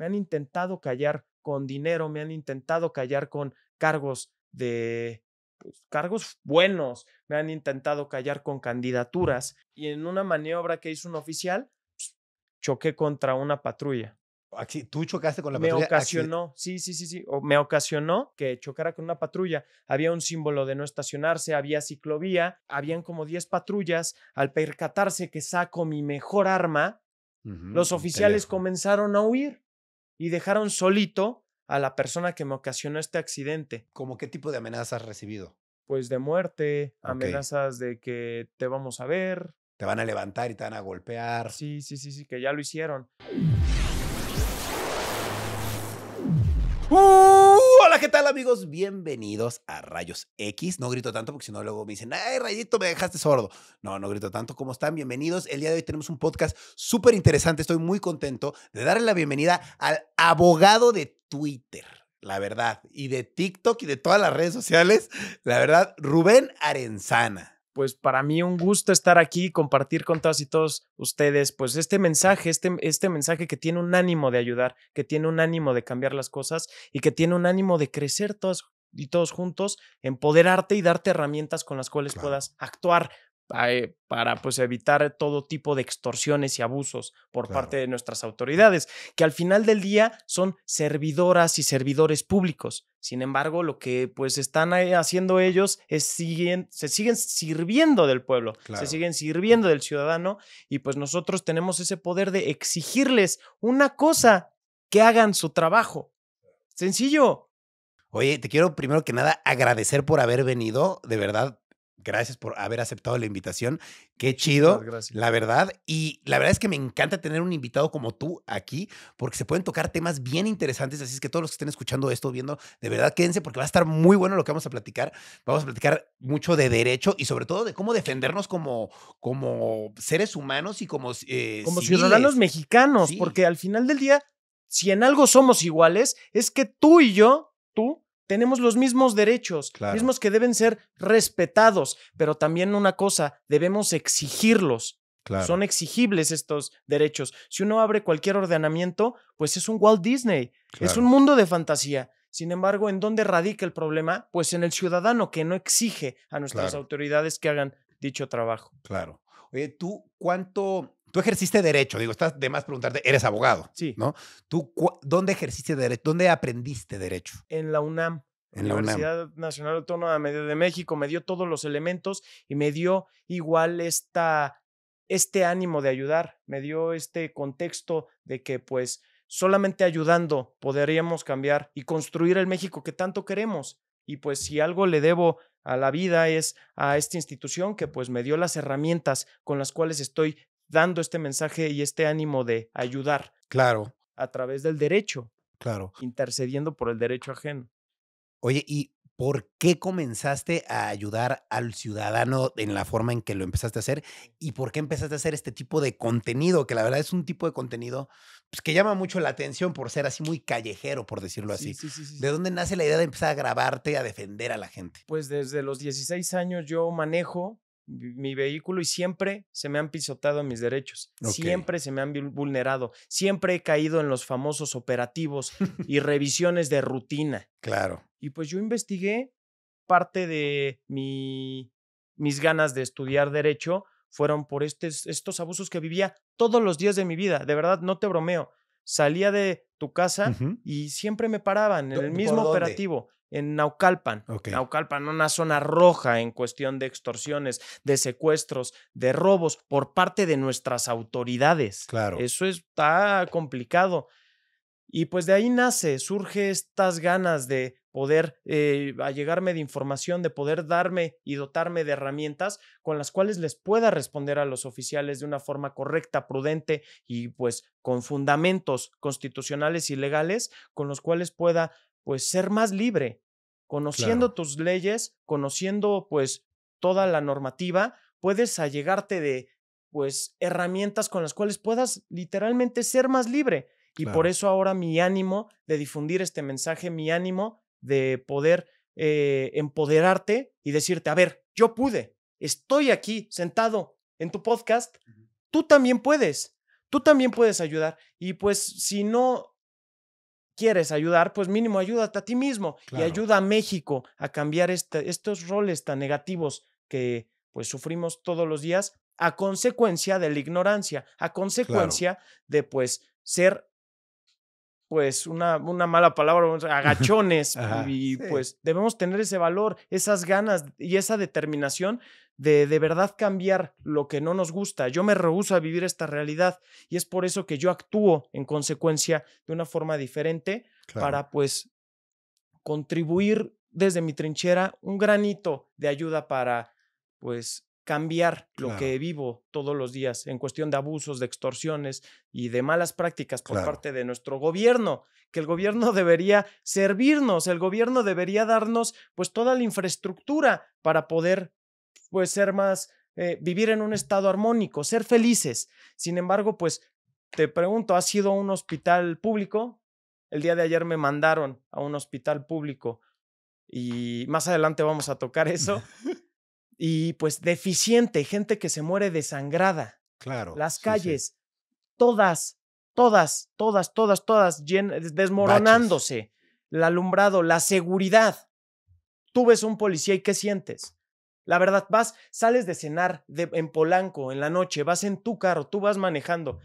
me han intentado callar con dinero, me han intentado callar con cargos de pues, cargos buenos, me han intentado callar con candidaturas y en una maniobra que hizo un oficial, pues, choqué contra una patrulla. tú chocaste con la patrulla. Me ocasionó, sí, sí, sí, sí, o me ocasionó que chocara con una patrulla. Había un símbolo de no estacionarse, había ciclovía, habían como 10 patrullas. Al percatarse que saco mi mejor arma, los oficiales comenzaron a huir y dejaron solito a la persona que me ocasionó este accidente. ¿Cómo qué tipo de amenazas has recibido? Pues de muerte, amenazas de que te vamos a ver. Te van a levantar y te van a golpear. Sí, sí, sí, sí, que ya lo hicieron. ¡Uh! ¿qué tal amigos? Bienvenidos a Rayos X. No grito tanto porque si no luego me dicen, ay, Rayito, me dejaste sordo. No, no grito tanto. ¿Cómo están? Bienvenidos. El día de hoy tenemos un podcast súper interesante. Estoy muy contento de darle la bienvenida al abogado de Twitter. La verdad, y de TikTok y de todas las redes sociales, la verdad, Rubén Arenzana pues para mí un gusto estar aquí y compartir con todas y todos ustedes, pues este mensaje, este, este mensaje que tiene un ánimo de ayudar, que tiene un ánimo de cambiar las cosas y que tiene un ánimo de crecer todos y todos juntos, empoderarte y darte herramientas con las cuales puedas actuar para pues, evitar todo tipo de extorsiones y abusos por parte de nuestras autoridades, que al final del día son servidoras y servidores públicos. Sin embargo, lo que pues están haciendo ellos es siguen, se siguen sirviendo del pueblo, se siguen sirviendo del ciudadano y pues nosotros tenemos ese poder de exigirles una cosa que hagan su trabajo. Sencillo. Oye, te quiero primero que nada agradecer por haber venido, de verdad gracias por haber aceptado la invitación. Qué chido, gracias. la verdad. Y la verdad es que me encanta tener un invitado como tú aquí, porque se pueden tocar temas bien interesantes. Así es que todos los que estén escuchando esto, viendo, de verdad quédense, porque va a estar muy bueno lo que vamos a platicar. Vamos a platicar mucho de derecho y sobre todo de cómo defendernos como, como seres humanos y como... Eh, como ciudadanos mexicanos, porque al final del día, si en algo somos iguales, es que tú y yo, tú tenemos los mismos derechos, los mismos que deben ser respetados, pero también una cosa, debemos exigirlos. Son exigibles estos derechos. Si uno abre cualquier ordenamiento, pues es un Walt Disney, es un mundo de fantasía. Sin embargo, ¿en dónde radica el problema? Pues en el ciudadano que no exige a nuestras autoridades que hagan dicho trabajo. Claro. Oye, ¿tú cuánto tú ejerciste derecho, digo, estás de más preguntarte, eres abogado, sí. ¿no? ¿Tú dónde ejerciste derecho? ¿Dónde aprendiste derecho? En la UNAM. En la Universidad Nacional Autónoma de México me dio todos los elementos y me dio igual esta, este ánimo de ayudar, me dio este contexto de que pues solamente ayudando podríamos cambiar y construir el México que tanto queremos. Y pues si algo le debo a la vida es a esta institución que pues me dio las herramientas con las cuales estoy dando este mensaje y este ánimo de ayudar. Claro. A través del derecho. Claro. Intercediendo por el derecho ajeno. Oye, ¿y por qué comenzaste a ayudar al ciudadano en la forma en que lo empezaste a hacer? ¿Y por qué empezaste a hacer este tipo de contenido? Que la verdad es un tipo de contenido pues, que llama mucho la atención por ser así muy callejero, por decirlo así. Sí, sí, sí, ¿De dónde nace la idea de empezar a grabarte, a defender a la gente? Pues desde los 16 años yo manejo mi vehículo y siempre se me han pisotado mis derechos, siempre se me han vulnerado, siempre he caído en los famosos operativos y revisiones de rutina. Claro. Y pues yo investigué parte de mi, mis ganas de estudiar derecho fueron por estos abusos que vivía todos los días de mi vida. De verdad, no te bromeo. Salía de tu casa y siempre me paraban en el mismo operativo en Naucalpan. una zona roja en cuestión de extorsiones, de secuestros, de robos por parte de nuestras autoridades. Claro. Eso está complicado. Y pues de ahí nace, surge estas ganas de poder eh, allegarme de información, de poder darme y dotarme de herramientas con las cuales les pueda responder a los oficiales de una forma correcta, prudente y pues con fundamentos constitucionales y legales con los cuales pueda pues ser más libre, Conociendo tus leyes, conociendo pues toda la normativa, puedes allegarte de pues herramientas con las cuales puedas literalmente ser más libre. Y por eso ahora mi ánimo de difundir este mensaje, mi ánimo de poder eh, empoderarte y decirte, a ver, yo pude, estoy aquí sentado en tu podcast, tú también puedes, tú también puedes ayudar. Y pues si no quieres ayudar, pues mínimo ayúdate a ti mismo y ayuda a México a cambiar este, estos roles tan negativos que pues sufrimos todos los días a consecuencia de la ignorancia, a consecuencia de pues ser pues una, una mala palabra, agachones y pues debemos tener ese valor, esas ganas y esa determinación de de verdad cambiar lo que no nos gusta. Yo me rehúso a vivir esta realidad y es por eso que yo actúo en consecuencia de una forma diferente para pues contribuir desde mi trinchera un granito de ayuda para pues cambiar lo que vivo todos los días en cuestión de abusos, de extorsiones y de malas prácticas por parte de nuestro gobierno, que el gobierno debería servirnos, el gobierno debería darnos pues toda la infraestructura para poder pues ser más, eh, vivir en un estado armónico, ser felices. Sin embargo, pues te pregunto, ¿has sido un hospital público? El día de ayer me mandaron a un hospital público y más adelante vamos a tocar eso. y pues deficiente, gente que se muere desangrada. Claro. Las calles, todas, todas, todas, todas, todas desmoronándose. El alumbrado, la seguridad. Tú ves un policía y ¿qué sientes? La verdad, vas, sales de cenar de, en Polanco en la noche, vas en tu carro, tú vas manejando,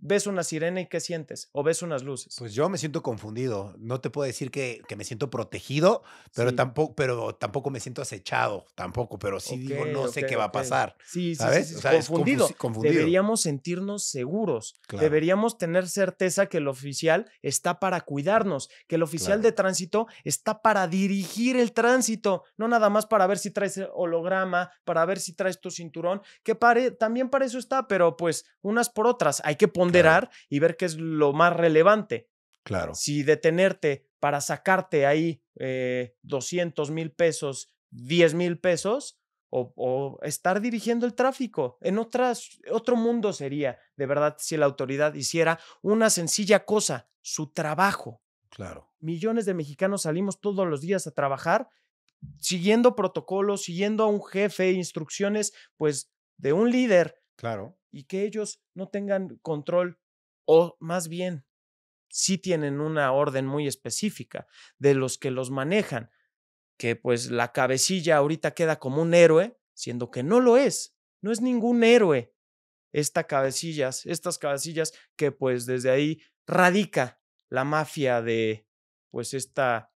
ves una sirena y qué sientes, o ves unas luces. Pues yo me siento confundido. No te puedo decir que, que me siento protegido, pero, tampoco, pero tampoco me siento acechado, tampoco, pero sí digo, no sé qué va a pasar. Sí, ¿sabes? sí, confundido. Deberíamos sentirnos seguros, deberíamos tener certeza que el oficial está para cuidarnos, que el oficial de tránsito está para dirigir el tránsito, no nada más para ver si traes holograma, para ver si traes tu cinturón, que pare, también para eso está, pero pues unas por otras, hay que poner y ver qué es lo más relevante. Claro. Si detenerte para sacarte ahí eh, 200 mil pesos, 10 mil pesos, o, o, estar dirigiendo el tráfico. En otras, otro mundo sería, de verdad, si la autoridad hiciera una sencilla cosa, su trabajo. Claro. Millones de mexicanos salimos todos los días a trabajar siguiendo protocolos, siguiendo a un jefe, instrucciones, pues, de un líder. Claro y que ellos no tengan control o más bien sí tienen una orden muy específica de los que los manejan, que pues la cabecilla ahorita queda como un héroe, siendo que no lo es, no es ningún héroe. Esta cabecillas, estas cabecillas que pues desde ahí radica la mafia de pues esta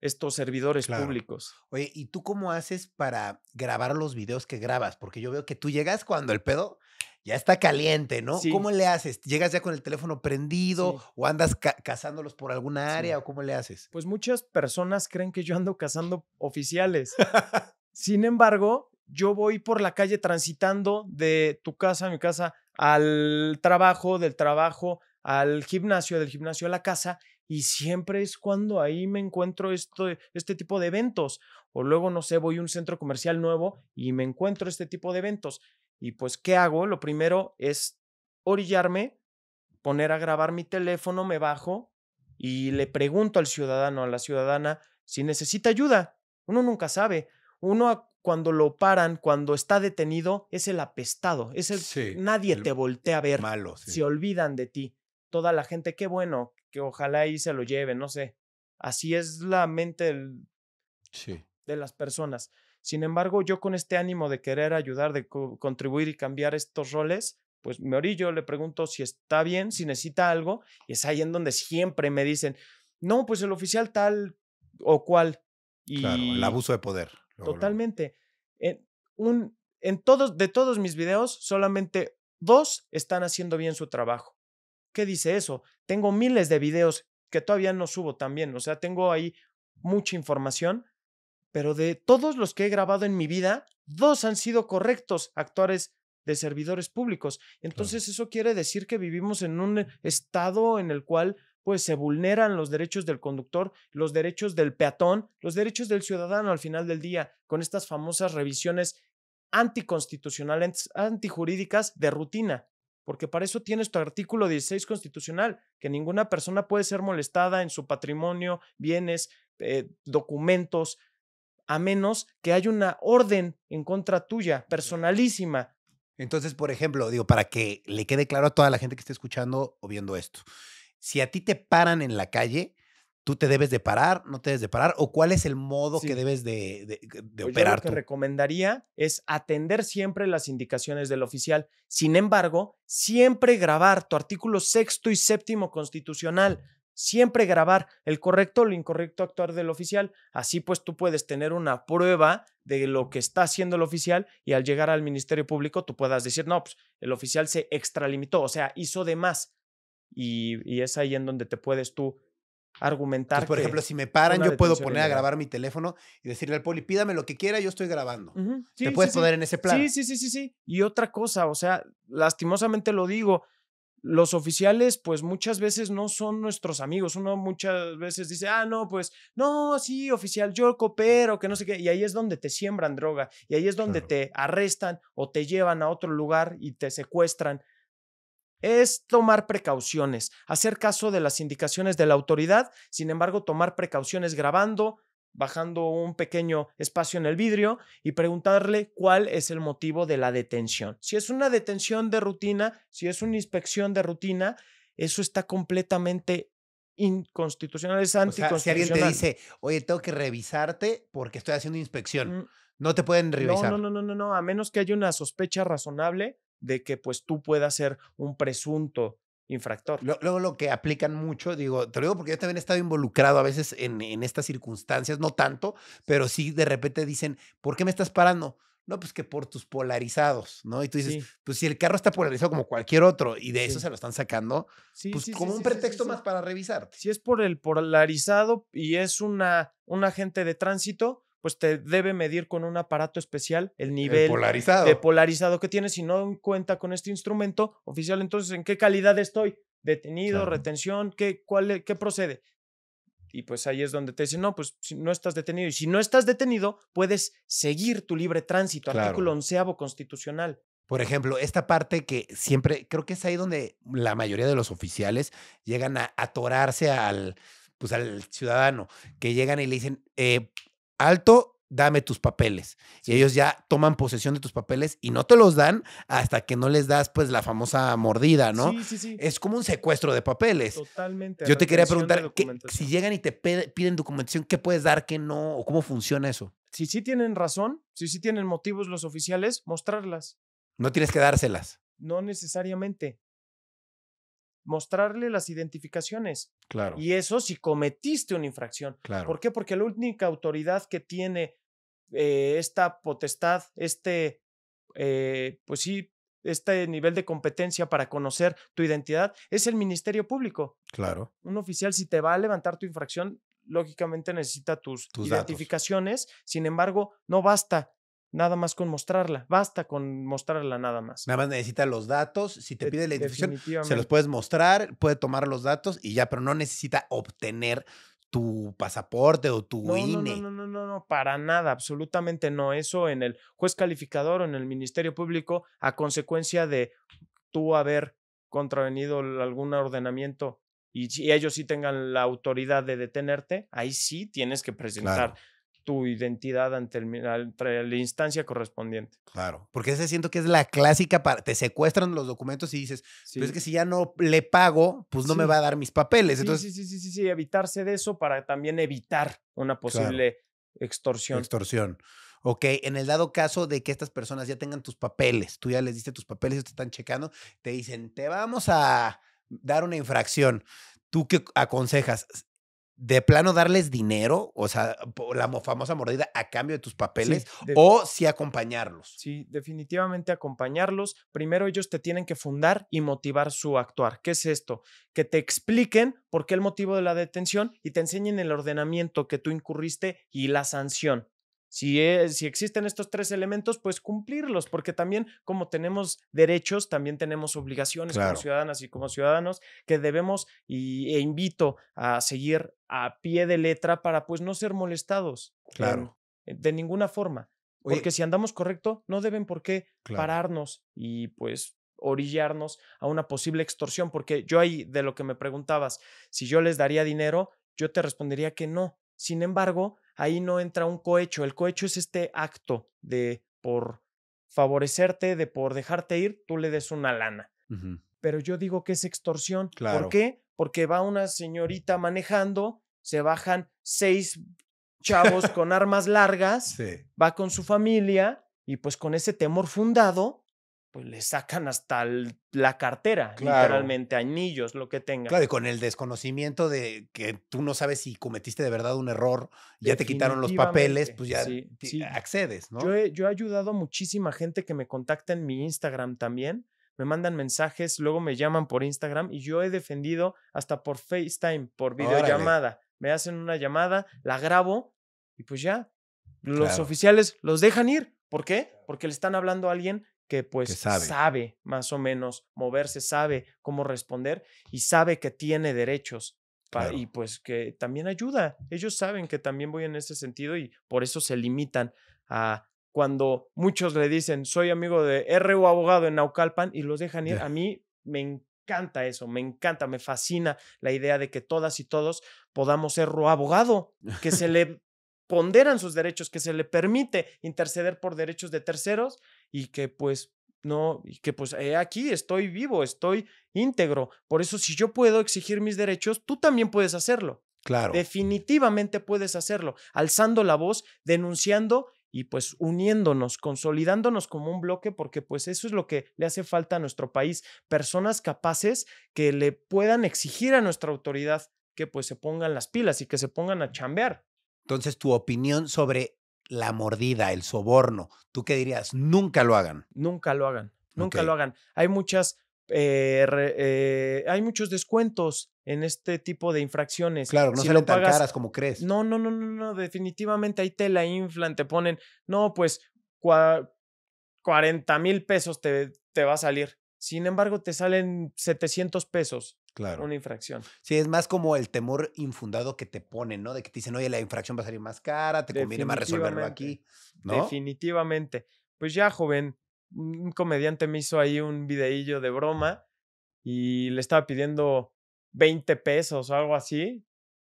estos servidores públicos. Oye, ¿y tú cómo haces para grabar los videos que grabas? Porque yo veo que tú llegas cuando el pedo ya está caliente, ¿no? ¿Cómo le haces? ¿Llegas ya con el teléfono prendido o andas cazándolos por alguna área o cómo le haces? Pues muchas personas creen que yo ando cazando oficiales. Sin embargo, yo voy por la calle transitando de tu casa a mi casa al trabajo, del trabajo al gimnasio, del gimnasio a la casa y siempre es cuando ahí me encuentro esto, este tipo de eventos. O luego, no sé, voy a un centro comercial nuevo y me encuentro este tipo de eventos. Y pues, ¿qué hago? Lo primero es orillarme, poner a grabar mi teléfono, me bajo y le pregunto al ciudadano, a la ciudadana, si necesita ayuda. Uno nunca sabe. Uno cuando lo paran, cuando está detenido, es el apestado, es el nadie te voltea a ver. Se olvidan de ti. Toda la gente, qué bueno, que ojalá ahí se lo lleven, no sé. Así es la mente de las personas. Sin embargo, yo con este ánimo de querer ayudar, de contribuir y cambiar estos roles, pues me orillo, le pregunto si está bien, si necesita algo, y es ahí en donde siempre me dicen, no, pues el oficial tal o cual. Y claro, el abuso de poder. totalmente. En, un, en todos, de todos mis videos, solamente dos están haciendo bien su trabajo. ¿Qué dice eso? Tengo miles de videos que todavía no subo también, o sea, tengo ahí mucha información pero de todos los que he grabado en mi vida, dos han sido correctos actores de servidores públicos. Entonces eso quiere decir que vivimos en un estado en el cual pues se vulneran los derechos del conductor, los derechos del peatón, los derechos del ciudadano al final del día, con estas famosas revisiones anticonstitucionales, antijurídicas de rutina, porque para eso tienes tu artículo 16 constitucional, que ninguna persona puede ser molestada en su patrimonio, bienes, eh, documentos, a menos que haya una orden en contra tuya, personalísima. Entonces, por ejemplo, digo, para que le quede claro a toda la gente que esté escuchando o viendo esto, si a ti te paran en la calle, tú te debes de parar, no te debes de parar, o cuál es el modo que debes de, operar. Pues yo lo que recomendaría es atender siempre las indicaciones del oficial. Sin embargo, siempre grabar tu artículo sexto y séptimo constitucional siempre grabar el correcto o el incorrecto actuar del oficial. Así pues tú puedes tener una prueba de lo que está haciendo el oficial y al llegar al Ministerio Público tú puedas decir, no, pues el oficial se extralimitó, o sea, hizo de más. Y, es ahí en donde te puedes tú argumentar. por ejemplo, si me paran, yo puedo poner a grabar mi teléfono y decirle al poli, pídame lo que quiera, yo estoy grabando. te puedes poner en ese plan. sí, sí, sí, sí. Y otra cosa, o sea, lastimosamente lo digo, los oficiales, pues muchas veces no son nuestros amigos. Uno muchas veces dice, ah, no, pues no, sí, oficial, yo coopero, que no sé qué. Y ahí es donde te siembran droga. Y ahí es donde te arrestan o te llevan a otro lugar y te secuestran. Es tomar precauciones, hacer caso de las indicaciones de la autoridad, sin embargo, tomar precauciones grabando, bajando un pequeño espacio en el vidrio y preguntarle cuál es el motivo de la detención. Si es una detención de rutina, si es una inspección de rutina, eso está completamente inconstitucional, es anticonstitucional. si alguien te dice, oye, tengo que revisarte porque estoy haciendo inspección, mm. no te pueden revisar. No, no, no, no, no, a menos que haya una sospecha razonable de que pues tú puedas ser un presunto infractor. Luego lo que aplican mucho, digo, te lo digo porque yo también he estado involucrado a veces en, estas circunstancias, no tanto, pero sí de repente dicen, ¿por qué me estás parando? No, pues que por tus polarizados, ¿no? Y tú dices, pues si el carro está polarizado como cualquier otro y de eso se lo están sacando, pues como un pretexto más para revisar. Si es por el polarizado y es una, un agente de tránsito, pues te debe medir con un aparato especial el nivel de polarizado que tienes Si no cuenta con este instrumento oficial, entonces, ¿en qué calidad estoy? ¿Detenido, retención? ¿qué, cuál, e, ¿Qué procede? Y pues ahí es donde te dicen, no, pues no estás detenido. Y si no estás detenido, puedes seguir tu libre tránsito. Artículo onceavo constitucional. Por ejemplo, esta parte que siempre, creo que es ahí donde la mayoría de los oficiales llegan a atorarse al, pues al ciudadano, que llegan y le dicen, eh, alto, dame tus papeles. Y ellos ya toman posesión de tus papeles y no te los dan hasta que no les das pues la famosa mordida, ¿no? Sí, sí, sí. Es como un secuestro de papeles. Totalmente. Yo te quería preguntar, si llegan y te piden documentación, ¿qué puedes dar, qué no? ¿O cómo funciona eso? Si sí tienen razón, si sí tienen motivos los oficiales, mostrarlas. No tienes que dárselas. No necesariamente mostrarle las identificaciones. Claro. Y eso si cometiste una infracción. Claro. ¿Por qué? Porque la única autoridad que tiene eh, esta potestad, este, eh, pues sí, este nivel de competencia para conocer tu identidad es el Ministerio Público. Claro. Un oficial, si te va a levantar tu infracción, lógicamente necesita tus, identificaciones. Sin embargo, no basta Nada más con mostrarla, basta con mostrarla nada más. Nada más necesita los datos, si te pide la identificación, se los puedes mostrar, puede tomar los datos y ya, pero no necesita obtener tu pasaporte o tu INE. No, e. no, no, no, no, para nada, absolutamente no. Eso en el juez calificador o en el Ministerio Público, a consecuencia de tú haber contravenido algún ordenamiento y, ellos sí tengan la autoridad de detenerte, ahí sí tienes que presentar tu identidad ante, la instancia correspondiente. Claro, porque ese siento que es la clásica para te secuestran los documentos y dices, pero es que si ya no le pago, pues no me va a dar mis papeles. Sí, Entonces, sí, sí, sí, sí, evitarse de eso para también evitar una posible extorsión. Extorsión. Ok, en el dado caso de que estas personas ya tengan tus papeles, tú ya les diste tus papeles, y te están checando, te dicen, te vamos a dar una infracción. ¿Tú qué aconsejas? de plano darles dinero, o sea, la famosa mordida a cambio de tus papeles, o si acompañarlos. Sí, definitivamente acompañarlos. Primero ellos te tienen que fundar y motivar su actuar. ¿Qué es esto? Que te expliquen por qué el motivo de la detención y te enseñen el ordenamiento que tú incurriste y la sanción. Si, e, si existen estos tres elementos, pues cumplirlos, porque también como tenemos derechos, también tenemos obligaciones como ciudadanas y como ciudadanos que debemos y, e invito a seguir a pie de letra para pues no ser molestados. Claro. Eh, de ninguna forma. porque si andamos correcto, no deben por qué pararnos y pues orillarnos a una posible extorsión, porque yo ahí de lo que me preguntabas, si yo les daría dinero, yo te respondería que no. Sin embargo, ahí no entra un cohecho. El cohecho es este acto de por favorecerte, de por dejarte ir, tú le des una lana. Pero yo digo que es extorsión. ¿Por qué? Porque va una señorita manejando, se bajan seis chavos con armas largas, va con su familia y pues con ese temor fundado pues le sacan hasta la cartera, literalmente, anillos, lo que tenga. Claro, y con el desconocimiento de que tú no sabes si cometiste de verdad un error, ya te quitaron los papeles, pues ya accedes, ¿no? Yo he, yo he ayudado a muchísima gente que me contacta en mi Instagram también, me mandan mensajes, luego me llaman por Instagram y yo he defendido hasta por FaceTime, por videollamada. Me hacen una llamada, la grabo y pues ya, los oficiales los dejan ir. ¿Por qué? Porque le están hablando a alguien que pues sabe. más o menos moverse, sabe cómo responder y sabe que tiene derechos. Y pues que también ayuda. Ellos saben que también voy en ese sentido y por eso se limitan a cuando muchos le dicen, soy amigo de r abogado en Naucalpan y los dejan ir. A mí me encanta eso, me encanta, me fascina la idea de que todas y todos podamos ser R.O. abogado, que se le ponderan sus derechos, que se le permite interceder por derechos de terceros y que pues no, y que pues eh, aquí estoy vivo, estoy íntegro. Por eso si yo puedo exigir mis derechos, tú también puedes hacerlo. Claro. Definitivamente puedes hacerlo, alzando la voz, denunciando y pues uniéndonos, consolidándonos como un bloque, porque pues eso es lo que le hace falta a nuestro país, personas capaces que le puedan exigir a nuestra autoridad que pues se pongan las pilas y que se pongan a chambear. Entonces, tu opinión sobre la mordida, el soborno. ¿Tú qué dirías? Nunca lo hagan. Nunca lo hagan. Nunca lo hagan. Hay muchas, eh, eh, hay muchos descuentos en este tipo de infracciones. Claro, no si salen tan caras como crees. No, no, no, no, no, definitivamente ahí te la inflan, te ponen, no, pues 40 mil pesos te, te va a salir. Sin embargo, te salen 700 pesos. Claro. Una infracción. Sí, es más como el temor infundado que te ponen, ¿no? De que te dicen, oye, la infracción va a salir más cara, te conviene más resolverlo aquí, Definitivamente. Pues ya, joven, un comediante me hizo ahí un videillo de broma y le estaba pidiendo 20 pesos o algo así.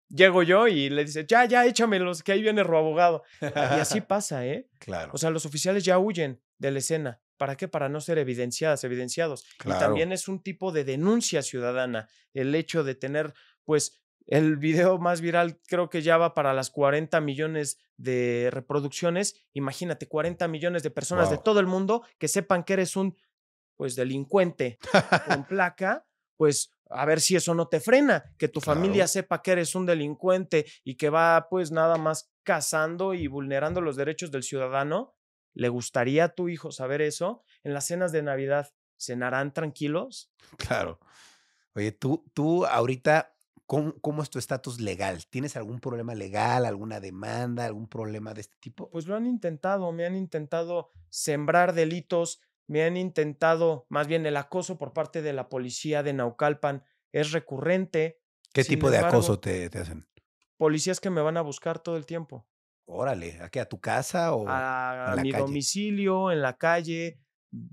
Llego yo y le dice, ya, ya, échamelos, que ahí viene el abogado. Y así pasa, ¿eh? Claro. O sea, los oficiales ya huyen de la escena. ¿Para qué? Para no ser evidenciadas, evidenciados. Y también es un tipo de denuncia ciudadana el hecho de tener, pues, el video más viral creo que ya va para las 40 millones de reproducciones. Imagínate, 40 millones de personas de todo el mundo que sepan que eres un, pues, delincuente con placa, pues, a ver si eso no te frena, que tu familia sepa que eres un delincuente y que va, pues, nada más cazando y vulnerando los derechos del ciudadano ¿Le gustaría a tu hijo saber eso? En las cenas de Navidad, ¿cenarán tranquilos? Claro. Oye, tú, tú ahorita, ¿cómo, cómo es tu estatus legal? ¿Tienes algún problema legal, alguna demanda, algún problema de este tipo? Pues lo han intentado, me han intentado sembrar delitos, me han intentado, más bien el acoso por parte de la policía de Naucalpan es recurrente. ¿Qué tipo de acoso te, te hacen? Policías que me van a buscar todo el tiempo. Órale, ¿a qué? ¿A tu casa o a, mi domicilio, en la calle? Mm,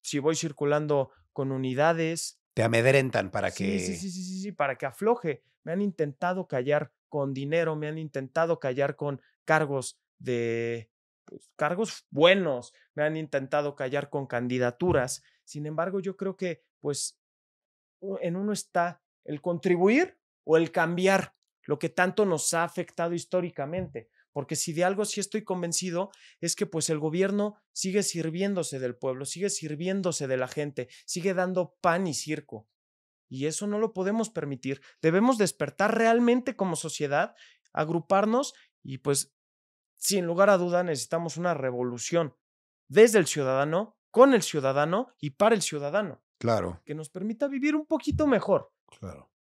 si voy circulando con unidades. Te amedrentan para que. Sí, sí, sí, sí, para que afloje. Me han intentado callar con dinero, me han intentado callar con cargos de. Pues, cargos buenos, me han intentado callar con candidaturas. Sin embargo, yo creo que, pues, en uno está el contribuir o el cambiar lo que tanto nos ha afectado históricamente porque si de algo sí estoy convencido es que pues el gobierno sigue sirviéndose del pueblo, sigue sirviéndose de la gente, sigue dando pan y circo. Y eso no lo podemos permitir. Debemos despertar realmente como sociedad, agruparnos y pues sin lugar a duda necesitamos una revolución desde el ciudadano, con el ciudadano y para el ciudadano. Claro. Que nos permita vivir un poquito mejor. Claro.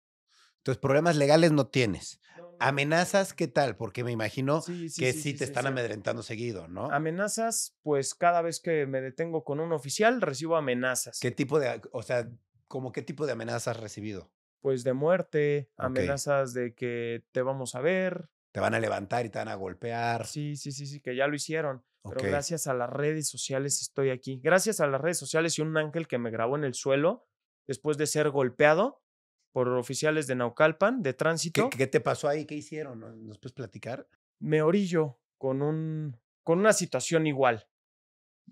Entonces, problemas legales no tienes. Amenazas, ¿qué tal? Porque me imagino que sí, te están amedrentando seguido, ¿no? Amenazas, pues cada vez que me detengo con un oficial recibo amenazas. ¿Qué tipo de, o sea, como qué tipo de amenazas has recibido? Pues de muerte, amenazas de que te vamos a ver. Te van a levantar y te van a golpear. Sí, sí, sí, sí, que ya lo hicieron. Pero gracias a las redes sociales estoy aquí. Gracias a las redes sociales y un ángel que me grabó en el suelo después de ser golpeado por oficiales de Naucalpan, de tránsito. ¿Qué, te pasó ahí? ¿Qué hicieron? ¿Nos puedes platicar? Me orillo con, un, con una situación igual.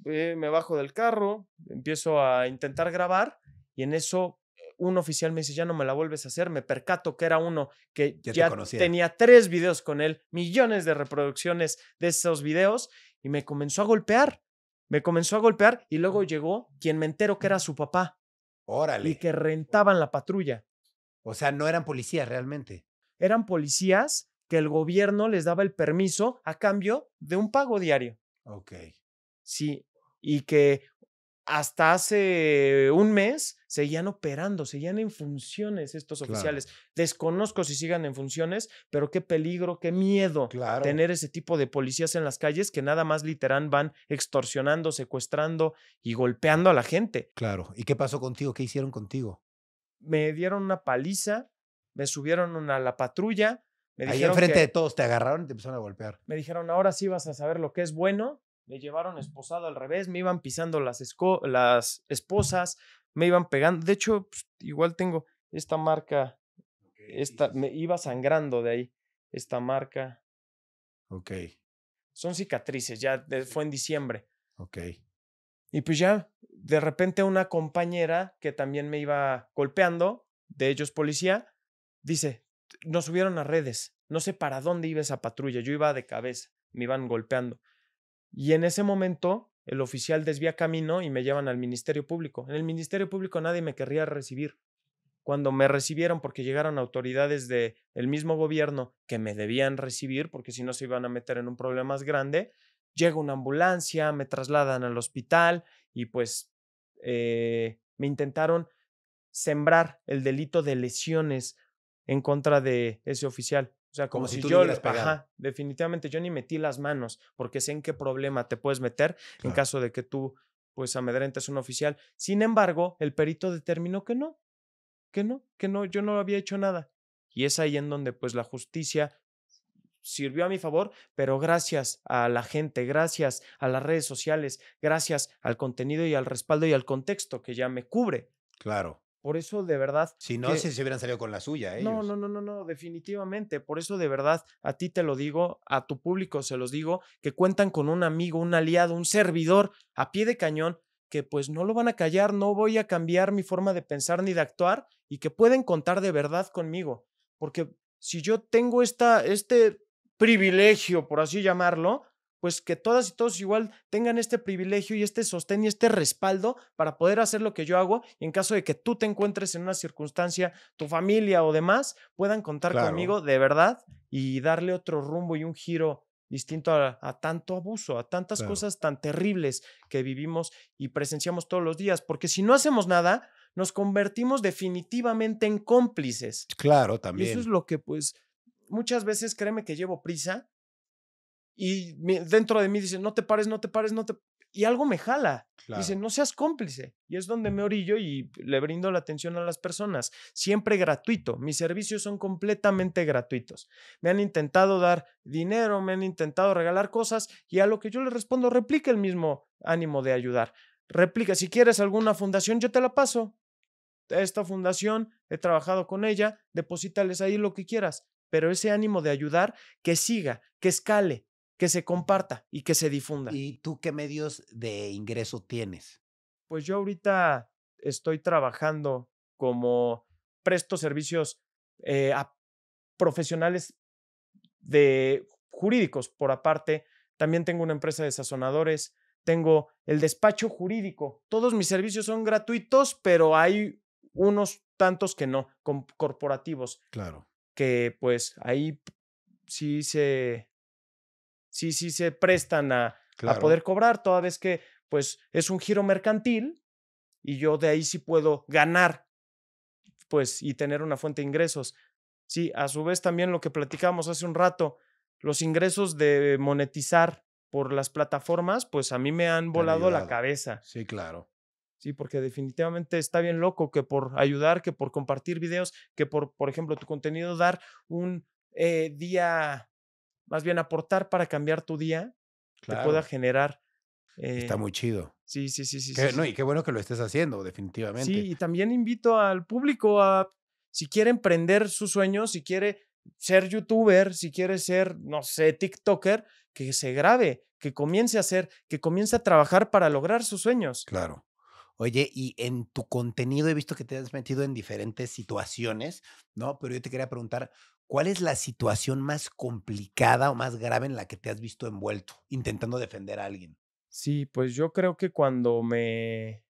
Eh, me bajo del carro, empiezo a intentar grabar y en eso eh, un oficial me dice, ya no me la vuelves a hacer, me percato que era uno que ya, tenía tres videos con él, millones de reproducciones de esos videos y me comenzó a golpear, me comenzó a golpear y luego llegó quien me entero que era su papá. Órale. Y que rentaban la patrulla. O sea, no eran policías realmente. Eran policías que el gobierno les daba el permiso a cambio de un pago diario. Ok. Sí, y que hasta hace un mes seguían operando, seguían en funciones estos oficiales. Desconozco si sigan en funciones, pero qué peligro, qué miedo tener ese tipo de policías en las calles que nada más literal van extorsionando, secuestrando y golpeando a la gente. Claro. ¿Y qué pasó contigo? ¿Qué hicieron contigo? me dieron una paliza, me subieron a la patrulla. Me Ahí enfrente de todos te agarraron y te empezaron a golpear. Me dijeron, ahora sí vas a saber lo que es bueno. Me llevaron esposado al revés, me iban pisando las, las esposas, me iban pegando. De hecho, pues, igual tengo esta marca, esta, me iba sangrando de ahí, esta marca. Ok. Son cicatrices, ya fue en diciembre. Ok. Y pues ya, de repente una compañera que también me iba golpeando, de ellos policía, dice, nos subieron a redes, no sé para dónde iba esa patrulla, yo iba de cabeza, me iban golpeando. Y en ese momento el oficial desvía camino y me llevan al Ministerio Público. En el Ministerio Público nadie me querría recibir. Cuando me recibieron porque llegaron autoridades del mismo gobierno que me debían recibir porque si no se iban a meter en un problema más grande, llega una ambulancia, me trasladan al hospital y pues eh, me intentaron sembrar el delito de lesiones en contra de ese oficial. O sea, como, si, yo, les ajá, definitivamente yo ni metí las manos porque sé en qué problema te puedes meter en caso de que tú pues amedrentes a un oficial. Sin embargo, el perito determinó que no, que no, que no, yo no había hecho nada. Y es ahí en donde pues la justicia sirvió a mi favor, pero gracias a la gente, gracias a las redes sociales, gracias al contenido y al respaldo y al contexto que ya me cubre. Claro. Por eso de verdad. Si no, sé si se hubieran salido con la suya, ¿eh? No, no, no, no, no, definitivamente. Por eso de verdad, a ti te lo digo, a tu público se los digo, que cuentan con un amigo, un aliado, un servidor a pie de cañón, que pues no lo van a callar, no voy a cambiar mi forma de pensar ni de actuar y que pueden contar de verdad conmigo. Porque si yo tengo esta, este privilegio, por así llamarlo, pues que todas y todos igual tengan este privilegio y este sostén y este respaldo para poder hacer lo que yo hago en caso de que tú te encuentres en una circunstancia, tu familia o demás, puedan contar conmigo de verdad y darle otro rumbo y un giro distinto a, tanto abuso, a tantas cosas tan terribles que vivimos y presenciamos todos los días, porque si no hacemos nada, nos convertimos definitivamente en cómplices. Claro, también. eso es lo que pues muchas veces créeme que llevo prisa y dentro de mí dice no te pares, no te pares, no te... Y algo me jala. dice no seas cómplice. Y es donde me orillo y le brindo la atención a las personas. Siempre gratuito. Mis servicios son completamente gratuitos. Me han intentado dar dinero, me han intentado regalar cosas y a lo que yo le respondo, replica el mismo ánimo de ayudar. Replica, si quieres alguna fundación, yo te la paso esta fundación, he trabajado con ella, deposítales ahí lo que quieras pero ese ánimo de ayudar que siga, que escale, que se comparta y que se difunda. ¿Y tú qué medios de ingreso tienes? Pues yo ahorita estoy trabajando como presto servicios eh, a profesionales de jurídicos por aparte. También tengo una empresa de sazonadores, tengo el despacho jurídico. Todos mis servicios son gratuitos, pero hay unos tantos que no, corporativos. Claro que pues ahí sí se, sí, sí se prestan a, a poder cobrar, toda vez que pues es un giro mercantil y yo de ahí sí puedo ganar pues y tener una fuente de ingresos. Sí, a su vez también lo que platicábamos hace un rato, los ingresos de monetizar por las plataformas, pues a mí me han volado la cabeza. Sí, claro. Sí, porque definitivamente está bien loco que por ayudar, que por compartir videos, que por, por ejemplo, tu contenido dar un eh, día, más bien aportar para cambiar tu día, te pueda generar. está eh, muy chido. Sí, sí, sí, sí, No, y qué bueno que lo estés haciendo, definitivamente. Sí, y también invito al público a, si quiere emprender sus sueños, si quiere ser youtuber, si quiere ser, no sé, tiktoker, que se grabe, que comience a hacer, que comience a trabajar para lograr sus sueños. Claro. Oye, y en tu contenido he visto que te has metido en diferentes situaciones, ¿no? Pero yo te quería preguntar, ¿cuál es la situación más complicada o más grave en la que te has visto envuelto intentando defender a alguien? Sí, pues yo creo que cuando me,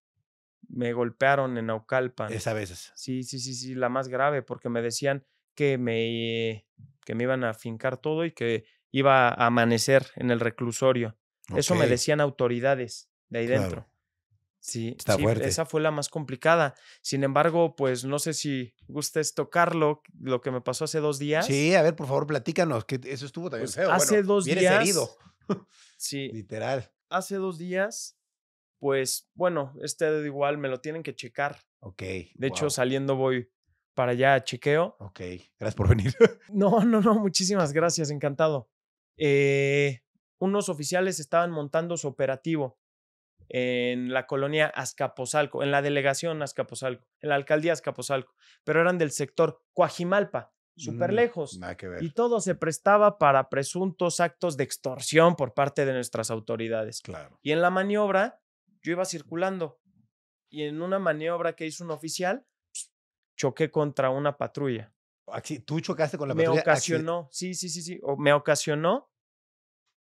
me golpearon en Aucalpa. Es a veces. Sí, sí, sí, sí, la más grave, porque me decían que me, que me iban a fincar todo y que iba a amanecer en el reclusorio. Eso me decían autoridades de ahí dentro. Sí, Está fuerte. esa fue la más complicada. Sin embargo, pues no sé si gustes tocarlo, lo que me pasó hace dos días. Sí, a ver, por favor, platícanos, que eso estuvo también pues, feo. Hace dos días. herido. sí. Literal. Hace dos días, pues bueno, este de igual me lo tienen que checar. Ok. De hecho, saliendo voy para allá a chequeo. Ok, gracias por venir. no, no, no, muchísimas gracias, encantado. Eh, unos oficiales estaban montando su operativo en la colonia Azcapozalco, en la delegación Azcapozalco, en la alcaldía Azcapozalco, pero eran del sector Coajimalpa, mm, súper lejos. Nada que ver. Y todo se prestaba para presuntos actos de extorsión por parte de nuestras autoridades. Claro. Y en la maniobra, yo iba circulando y en una maniobra que hizo un oficial, pues, choqué contra una patrulla. ¿Tú chocaste con la patrulla? Me ocasionó, sí, sí, sí, sí, me ocasionó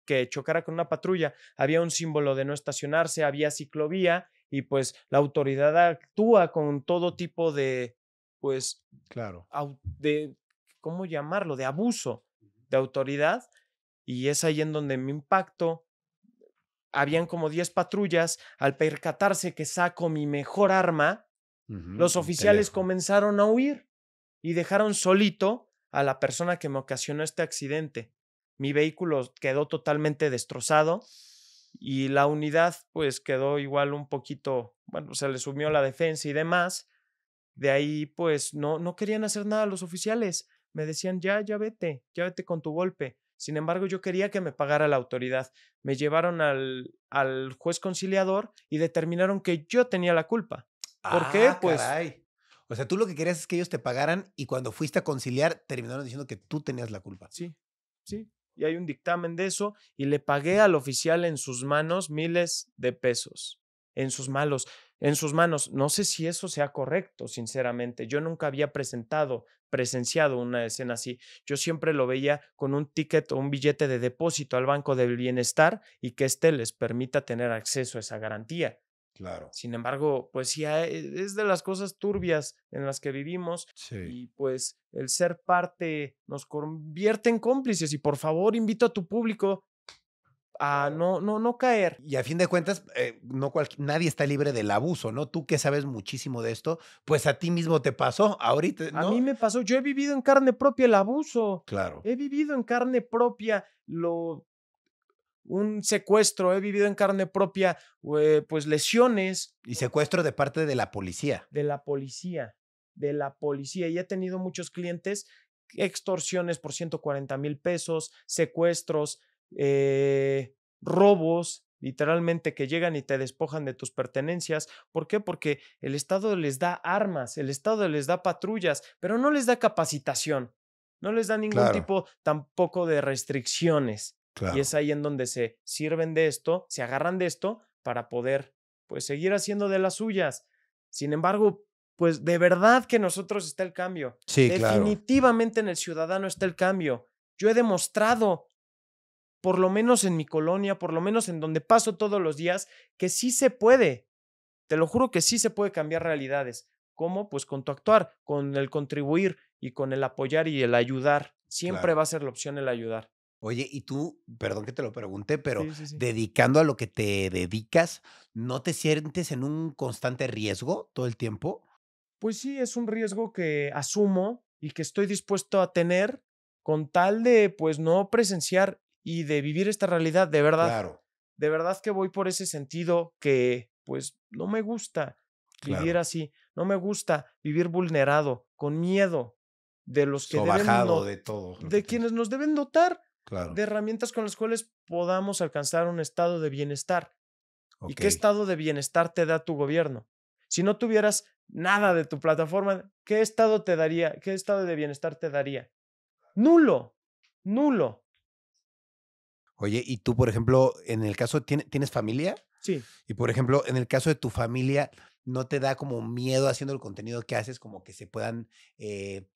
que chocara con una patrulla. Había un símbolo de no estacionarse, había ciclovía y pues la autoridad actúa con todo tipo de, pues, claro. De, ¿Cómo llamarlo? De abuso de autoridad. Y es ahí en donde me impacto. Habían como 10 patrullas. Al percatarse que saco mi mejor arma, los oficiales comenzaron a huir y dejaron solito a la persona que me ocasionó este accidente mi vehículo quedó totalmente destrozado y la unidad pues quedó igual un poquito, bueno, se le sumió la defensa y demás. De ahí pues no, no querían hacer nada los oficiales. Me decían, ya, ya vete, ya vete con tu golpe. Sin embargo, yo quería que me pagara la autoridad. Me llevaron al, al juez conciliador y determinaron que yo tenía la culpa. ¿Por qué? Ah, pues... O sea, tú lo que querías es que ellos te pagaran y cuando fuiste a conciliar terminaron diciendo que tú tenías la culpa. Sí, sí y hay un dictamen de eso y le pagué al oficial en sus manos miles de pesos, en sus malos, en sus manos. No sé si eso sea correcto, sinceramente. Yo nunca había presentado, presenciado una escena así. Yo siempre lo veía con un ticket o un billete de depósito al Banco del Bienestar y que éste les permita tener acceso a esa garantía. Claro. Sin embargo, pues sí, eh, es de las cosas turbias en las que vivimos y pues el ser parte nos convierte en cómplices y por favor invito a tu público a no, no, no caer. Y a fin de cuentas, eh, no nadie está libre del abuso, ¿no? Tú que sabes muchísimo de esto, pues a ti mismo te pasó ahorita. A mí me pasó, yo he vivido en carne propia el abuso. Claro. He vivido en carne propia lo un secuestro, he vivido en carne propia, eh, pues lesiones. Y secuestro de parte de la policía. De la policía, de la policía. Y he tenido muchos clientes, extorsiones por 140 mil pesos, secuestros, eh, robos, literalmente que llegan y te despojan de tus pertenencias. ¿Por qué? Porque el Estado les da armas, el Estado les da patrullas, pero no les da capacitación. No les da ningún tipo tampoco de restricciones. Y es ahí en donde se sirven de esto, se agarran de esto para poder pues seguir haciendo de las suyas. Sin embargo, pues de verdad que nosotros está el cambio. Definitivamente en el ciudadano está el cambio. Yo he demostrado, por lo menos en mi colonia, por lo menos en donde paso todos los días, que sí se puede. Te lo juro que sí se puede cambiar realidades. ¿Cómo? Pues con tu actuar, con el contribuir y con el apoyar y el ayudar. Siempre va a ser la opción el ayudar. Oye, y tú, perdón que te lo pregunté, pero dedicando a lo que te dedicas, ¿no te sientes en un constante riesgo todo el tiempo? Pues sí, es un riesgo que asumo y que estoy dispuesto a tener con tal de, pues, no presenciar y de vivir esta realidad, de verdad. Claro. De verdad que voy por ese sentido que, pues, no me gusta vivir así, no me gusta vivir vulnerado, con miedo de los que de De quienes nos deben dotar de herramientas con las cuales podamos alcanzar un estado de bienestar. ¿Y qué estado de bienestar te da tu gobierno? Si no tuvieras nada de tu plataforma, ¿qué estado te daría? ¿Qué estado de bienestar te daría? Nulo, nulo. Oye, y tú, por ejemplo, en el caso, ¿tienes familia? Sí. Y por ejemplo, en el caso de tu familia, ¿no te da como miedo haciendo el contenido que haces, como que se puedan eh,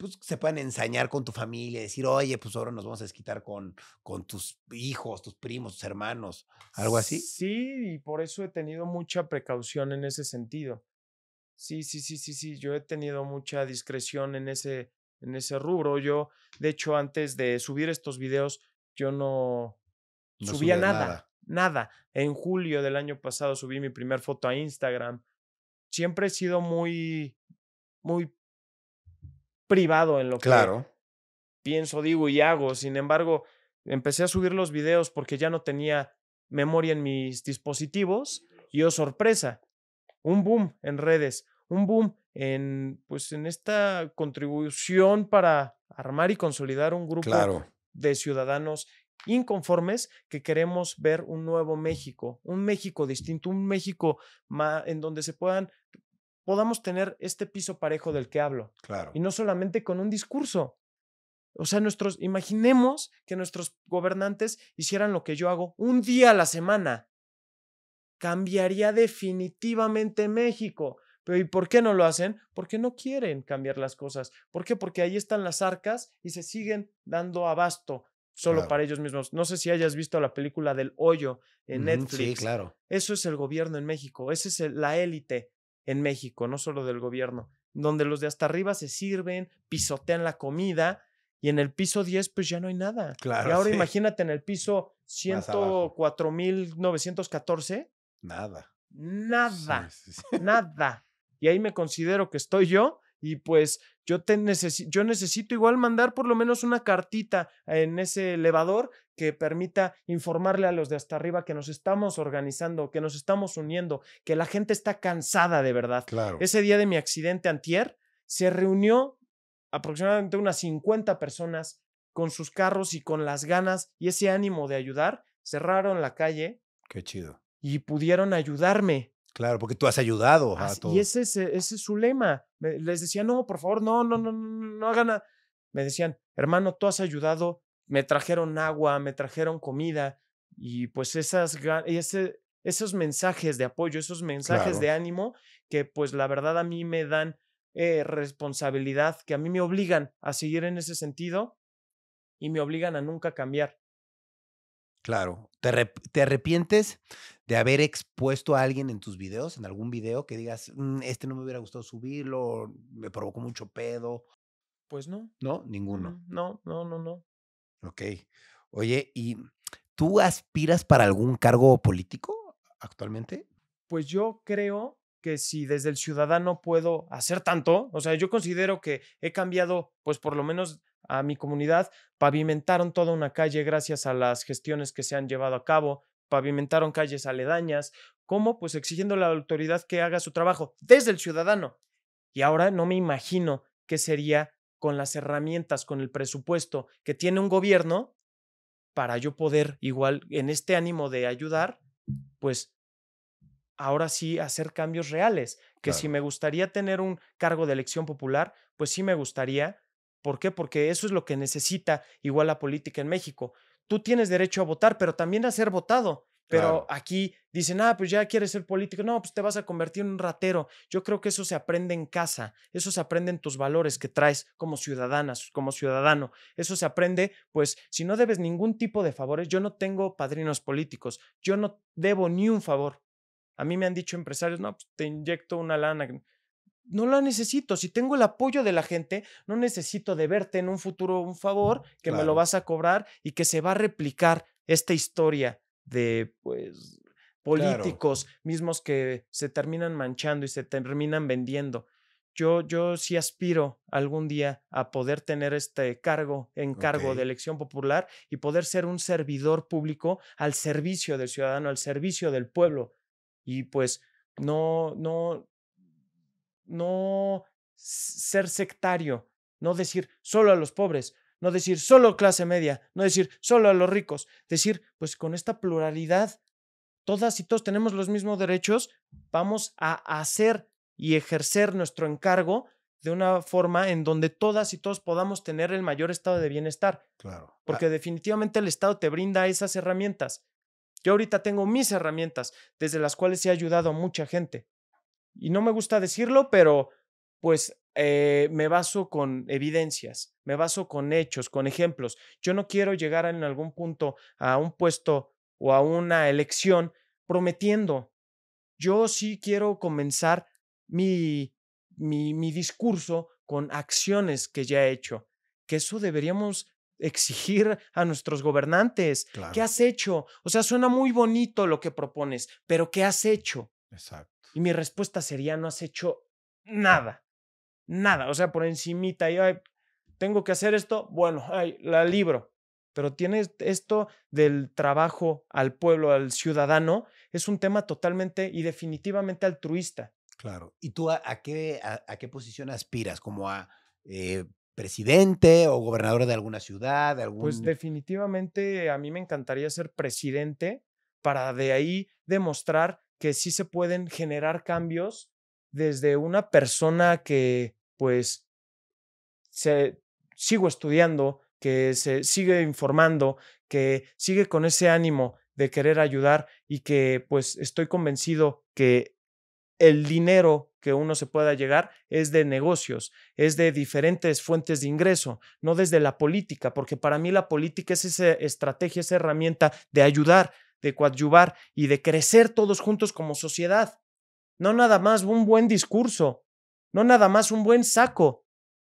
pues se pueden ensañar con tu familia, decir, oye, pues ahora nos vamos a desquitar con, con tus hijos, tus primos, tus hermanos, algo así. Sí, y por eso he tenido mucha precaución en ese sentido. Sí, sí, sí, sí, sí, yo he tenido mucha discreción en ese, en ese rubro. Yo, de hecho, antes de subir estos videos, yo no, subía, nada, nada, nada. En julio del año pasado subí mi primer foto a Instagram. Siempre he sido muy, muy privado en lo claro. que pienso, digo y hago. Sin embargo, empecé a subir los videos porque ya no tenía memoria en mis dispositivos y oh sorpresa, un boom en redes, un boom en pues en esta contribución para armar y consolidar un grupo de ciudadanos inconformes que queremos ver un nuevo México, un México distinto, un México en donde se puedan podamos tener este piso parejo del que hablo. Claro. Y no solamente con un discurso. O sea, nuestros, imaginemos que nuestros gobernantes hicieran lo que yo hago un día a la semana. Cambiaría definitivamente México. Pero ¿y por qué no lo hacen? Porque no quieren cambiar las cosas. ¿Por qué? Porque ahí están las arcas y se siguen dando abasto solo para ellos mismos. No sé si hayas visto la película del hoyo en Netflix. Sí, claro. Eso es el gobierno en México, esa es la élite en México, no solo del gobierno, donde los de hasta arriba se sirven, pisotean la comida y en el piso 10 pues ya no hay nada. Claro. Y ahora imagínate en el piso 104.914. Nada. Nada. nada. Y ahí me considero que estoy yo y pues yo, te yo necesito igual mandar por lo menos una cartita en ese elevador que permita informarle a los de hasta arriba que nos estamos organizando, que nos estamos uniendo, que la gente está cansada de verdad. Ese día de mi accidente antier se reunió aproximadamente unas 50 personas con sus carros y con las ganas y ese ánimo de ayudar, cerraron la calle. Qué chido. Y pudieron ayudarme Claro, porque tú has ayudado a todos. Y eh, ese, es su lema. les decía, no, por favor, no, no, no, no hagan nada. Me decían, hermano, tú has ayudado, me trajeron agua, me trajeron comida. Y pues esas, ese, esos mensajes de apoyo, esos mensajes de ánimo que pues la verdad a mí me dan eh, responsabilidad, que a mí me obligan a seguir en ese sentido y me obligan a nunca cambiar. Claro. ¿Te, arrepientes de haber expuesto a alguien en tus videos, en algún video que digas, mm, este no me hubiera gustado subirlo, me provocó mucho pedo? Pues no. No, ninguno. Mm, no, no, no, no. Ok. Oye, ¿y tú aspiras para algún cargo político actualmente? Pues yo creo que si desde el ciudadano puedo hacer tanto, o sea, yo considero que he cambiado, pues por lo menos a mi comunidad, pavimentaron toda una calle gracias a las gestiones que se han llevado a cabo, pavimentaron calles aledañas, ¿cómo? Pues exigiendo a la autoridad que haga su trabajo desde el ciudadano. Y ahora no me imagino qué sería con las herramientas, con el presupuesto que tiene un gobierno para yo poder igual en este ánimo de ayudar, pues ahora sí hacer cambios reales, que si me gustaría tener un cargo de elección popular, pues sí me gustaría ¿Por qué? Porque eso es lo que necesita igual la política en México. Tú tienes derecho a votar, pero también a ser votado. Pero aquí dicen, ah, pues ya quieres ser político. No, pues te vas a convertir en un ratero. Yo creo que eso se aprende en casa. Eso se aprende en tus valores que traes como ciudadana, como ciudadano. Eso se aprende, pues, si no debes ningún tipo de favores. Yo no tengo padrinos políticos. Yo no debo ni un favor. A mí me han dicho empresarios, no, pues te inyecto una lana no la necesito. Si tengo el apoyo de la gente, no necesito de verte en un futuro un favor que me lo vas a cobrar y que se va a replicar esta historia de, pues, políticos mismos que se terminan manchando y se terminan vendiendo. Yo, yo sí aspiro algún día a poder tener este cargo, encargo cargo de elección popular y poder ser un servidor público al servicio del ciudadano, al servicio del pueblo. Y pues no, no, no ser sectario, no decir solo a los pobres, no decir solo clase media, no decir solo a los ricos, decir, pues con esta pluralidad, todas y todos tenemos los mismos derechos, vamos a hacer y ejercer nuestro encargo de una forma en donde todas y todos podamos tener el mayor estado de bienestar. Claro. Ah porque definitivamente el Estado te brinda esas herramientas. Yo ahorita tengo mis herramientas, desde las cuales he ayudado a mucha gente y no me gusta decirlo, pero pues eh, me baso con evidencias, me baso con hechos, con ejemplos. Yo no quiero llegar en algún punto a un puesto o a una elección prometiendo. Yo sí quiero comenzar mi, mi, mi discurso con acciones que ya he hecho, que eso deberíamos exigir a nuestros gobernantes. ¿Qué has hecho? O sea, suena muy bonito lo que propones, pero ¿qué has hecho? Exacto. Y mi respuesta sería, no has hecho nada, nada, o sea, por encimita, y, tengo que hacer esto, bueno, ay, la libro. Pero tienes esto del trabajo al pueblo, al ciudadano, es un tema totalmente y definitivamente altruista. Claro. ¿Y tú a, qué, a, qué posición aspiras? ¿Como a eh, presidente o gobernador de alguna ciudad? Pues algún... Pues definitivamente a mí me encantaría ser presidente para de ahí demostrar que sí se pueden generar cambios desde una persona que pues se sigo estudiando, que se sigue informando, que sigue con ese ánimo de querer ayudar y que pues estoy convencido que el dinero que uno se pueda llegar es de negocios, es de diferentes fuentes de ingreso, no desde la política, porque para mí la política es esa estrategia, esa herramienta de ayudar, de coadyuvar y de crecer todos juntos como sociedad. No nada más un buen discurso, no nada más un buen saco.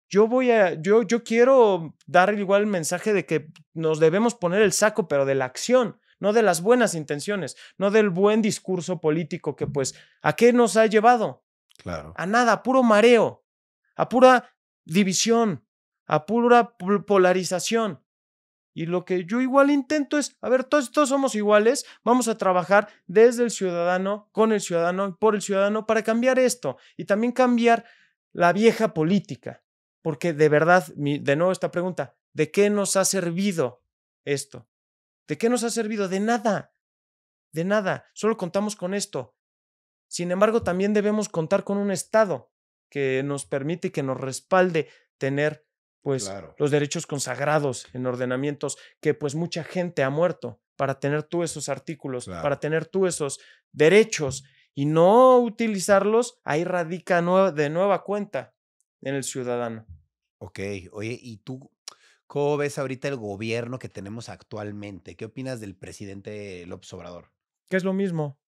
Yo voy a, yo, yo quiero dar igual el mensaje de que nos debemos poner el saco, pero de la acción, no de las buenas intenciones, no del buen discurso político que pues, ¿a qué nos ha llevado? Claro. A nada, a puro mareo, a pura división, a pura polarización. Y lo que yo igual intento es, a ver, todos, todos somos iguales, vamos a trabajar desde el ciudadano, con el ciudadano por el ciudadano para cambiar esto y también cambiar la vieja política. Porque de verdad, de nuevo esta pregunta, ¿de qué nos ha servido esto? ¿De qué nos ha servido? De nada, de nada, solo contamos con esto. Sin embargo, también debemos contar con un Estado que nos permite y que nos respalde tener pues los derechos consagrados en ordenamientos que pues mucha gente ha muerto para tener tú esos artículos, para tener tú esos derechos y no utilizarlos, ahí radica de nueva cuenta en el ciudadano. Ok, oye, ¿y tú cómo ves ahorita el gobierno que tenemos actualmente? ¿Qué opinas del presidente López Obrador? Que es lo mismo.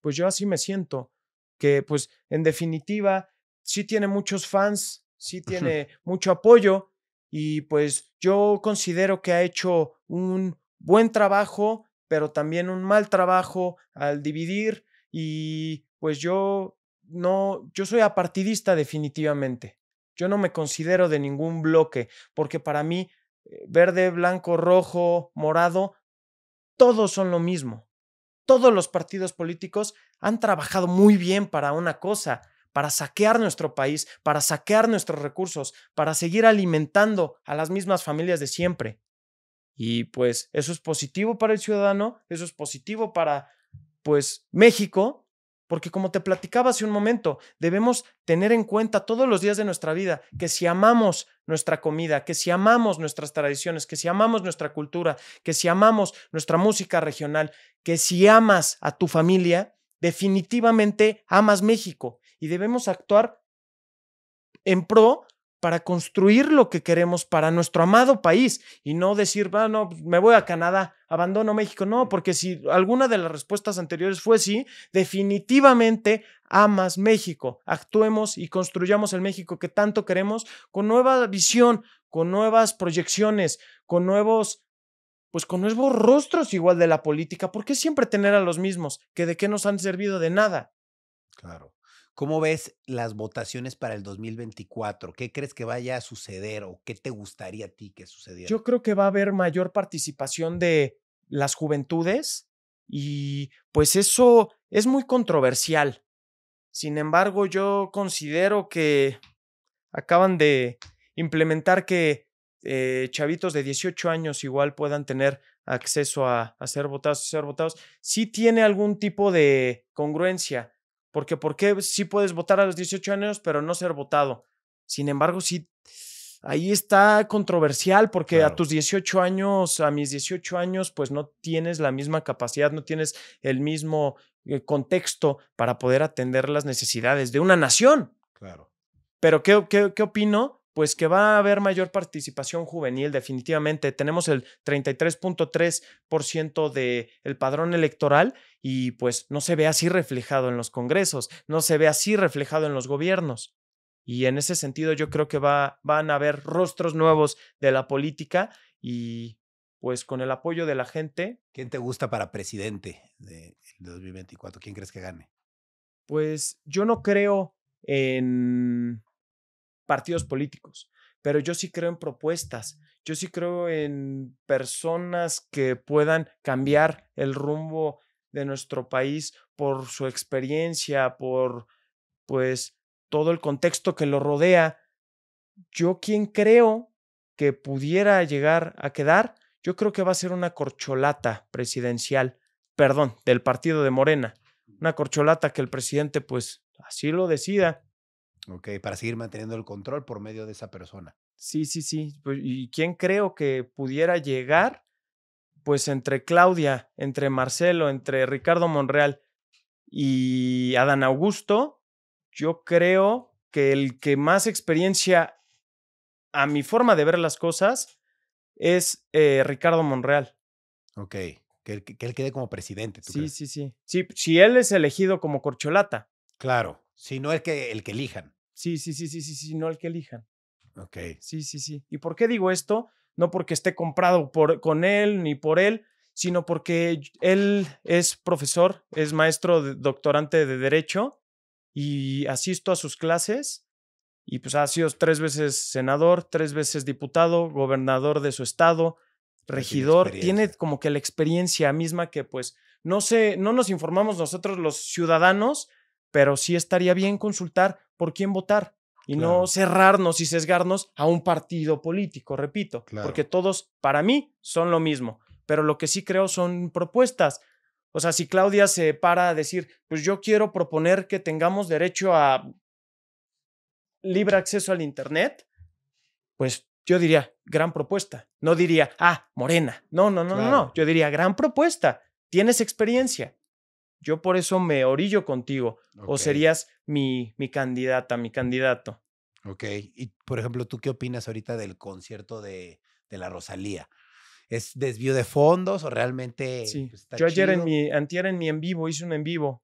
Pues yo así me siento, que pues en definitiva sí tiene muchos fans, sí tiene mucho apoyo y pues yo considero que ha hecho un buen trabajo, pero también un mal trabajo al dividir y pues yo no, yo soy apartidista definitivamente. Yo no me considero de ningún bloque, porque para mí eh, verde, blanco, rojo, morado, todos son lo mismo. Todos los partidos políticos han trabajado muy bien para una cosa para saquear nuestro país, para saquear nuestros recursos, para seguir alimentando a las mismas familias de siempre. Y pues eso es positivo para el ciudadano, eso es positivo para pues México, porque como te platicaba hace un momento, debemos tener en cuenta todos los días de nuestra vida que si amamos nuestra comida, que si amamos nuestras tradiciones, que si amamos nuestra cultura, que si amamos nuestra música regional, que si amas a tu familia, definitivamente amas México y debemos actuar en pro para construir lo que queremos para nuestro amado país y no decir, ah, no, pues, me voy a Canadá, abandono México. No, porque si alguna de las respuestas anteriores fue sí, definitivamente amas México. Actuemos y construyamos el México que tanto queremos con nueva visión, con nuevas proyecciones, con nuevos pues con nuevos rostros igual de la política, ¿por qué siempre tener a los mismos? ¿Que de qué nos han servido de nada? Claro. ¿Cómo ves las votaciones para el 2024? ¿Qué crees que vaya a suceder o qué te gustaría a ti que sucediera? Yo creo que va a haber mayor participación de las juventudes y pues eso es muy controversial. Sin embargo, yo considero que acaban de implementar que eh, chavitos de 18 años igual puedan tener acceso a, ser votados y ser votados. Sí tiene algún tipo de congruencia porque ¿por qué sí puedes votar a los 18 años, pero no ser votado? Sin embargo, sí, ahí está controversial porque a tus 18 años, a mis 18 años, pues no tienes la misma capacidad, no tienes el mismo eh, contexto para poder atender las necesidades de una nación. Claro. Pero ¿qué, qué, qué opino? Pues que va a haber mayor participación juvenil, definitivamente. Tenemos el 33.3% del padrón electoral y pues no se ve así reflejado en los congresos, no se ve así reflejado en los gobiernos. Y en ese sentido yo creo que va, van a haber rostros nuevos de la política y pues con el apoyo de la gente. ¿Quién te gusta para presidente de 2024? ¿Quién crees que gane? Pues yo no creo en partidos políticos, pero yo sí creo en propuestas, yo sí creo en personas que puedan cambiar el rumbo de nuestro país por su experiencia, por pues todo el contexto que lo rodea. Yo quien creo que pudiera llegar a quedar, yo creo que va a ser una corcholata presidencial, perdón, del partido de Morena, una corcholata que el presidente pues así lo decida. Ok, para seguir manteniendo el control por medio de esa persona. Sí, sí, sí. Pues, ¿Y quién creo que pudiera llegar? pues entre Claudia, entre Marcelo, entre Ricardo Monreal y Adán Augusto, yo creo que el que más experiencia a mi forma de ver las cosas es eh, Ricardo Monreal. Ok, que, él quede como presidente. sí, sí, sí, sí. Si él es elegido como corcholata. Claro, si no es que, el que elijan. Sí, sí, sí, sí, sí, sí, no el que elijan. Ok. Sí, sí, sí. ¿Y por qué digo esto? no porque esté comprado por, con él ni por él, sino porque él es profesor, es maestro doctorante de Derecho y asisto a sus clases y pues ha sido tres veces senador, tres veces diputado, gobernador de su estado, regidor, tiene como que la experiencia misma que pues no sé, no nos informamos nosotros los ciudadanos, pero sí estaría bien consultar por quién votar y no cerrarnos y sesgarnos a un partido político, repito, porque todos para mí son lo mismo, pero lo que sí creo son propuestas. O sea, si Claudia se para a decir, pues yo quiero proponer que tengamos derecho a libre acceso al Internet, pues yo diría, gran propuesta. No diría, ah, morena. No, no, no, no, no. Yo diría, gran propuesta. Tienes experiencia yo por eso me orillo contigo o serías mi, mi candidata, mi candidato. Ok, y por ejemplo, ¿tú qué opinas ahorita del concierto de, de la Rosalía? ¿Es desvío de fondos o realmente sí. Pues, yo ayer en mi, antier en mi en vivo, hice un en vivo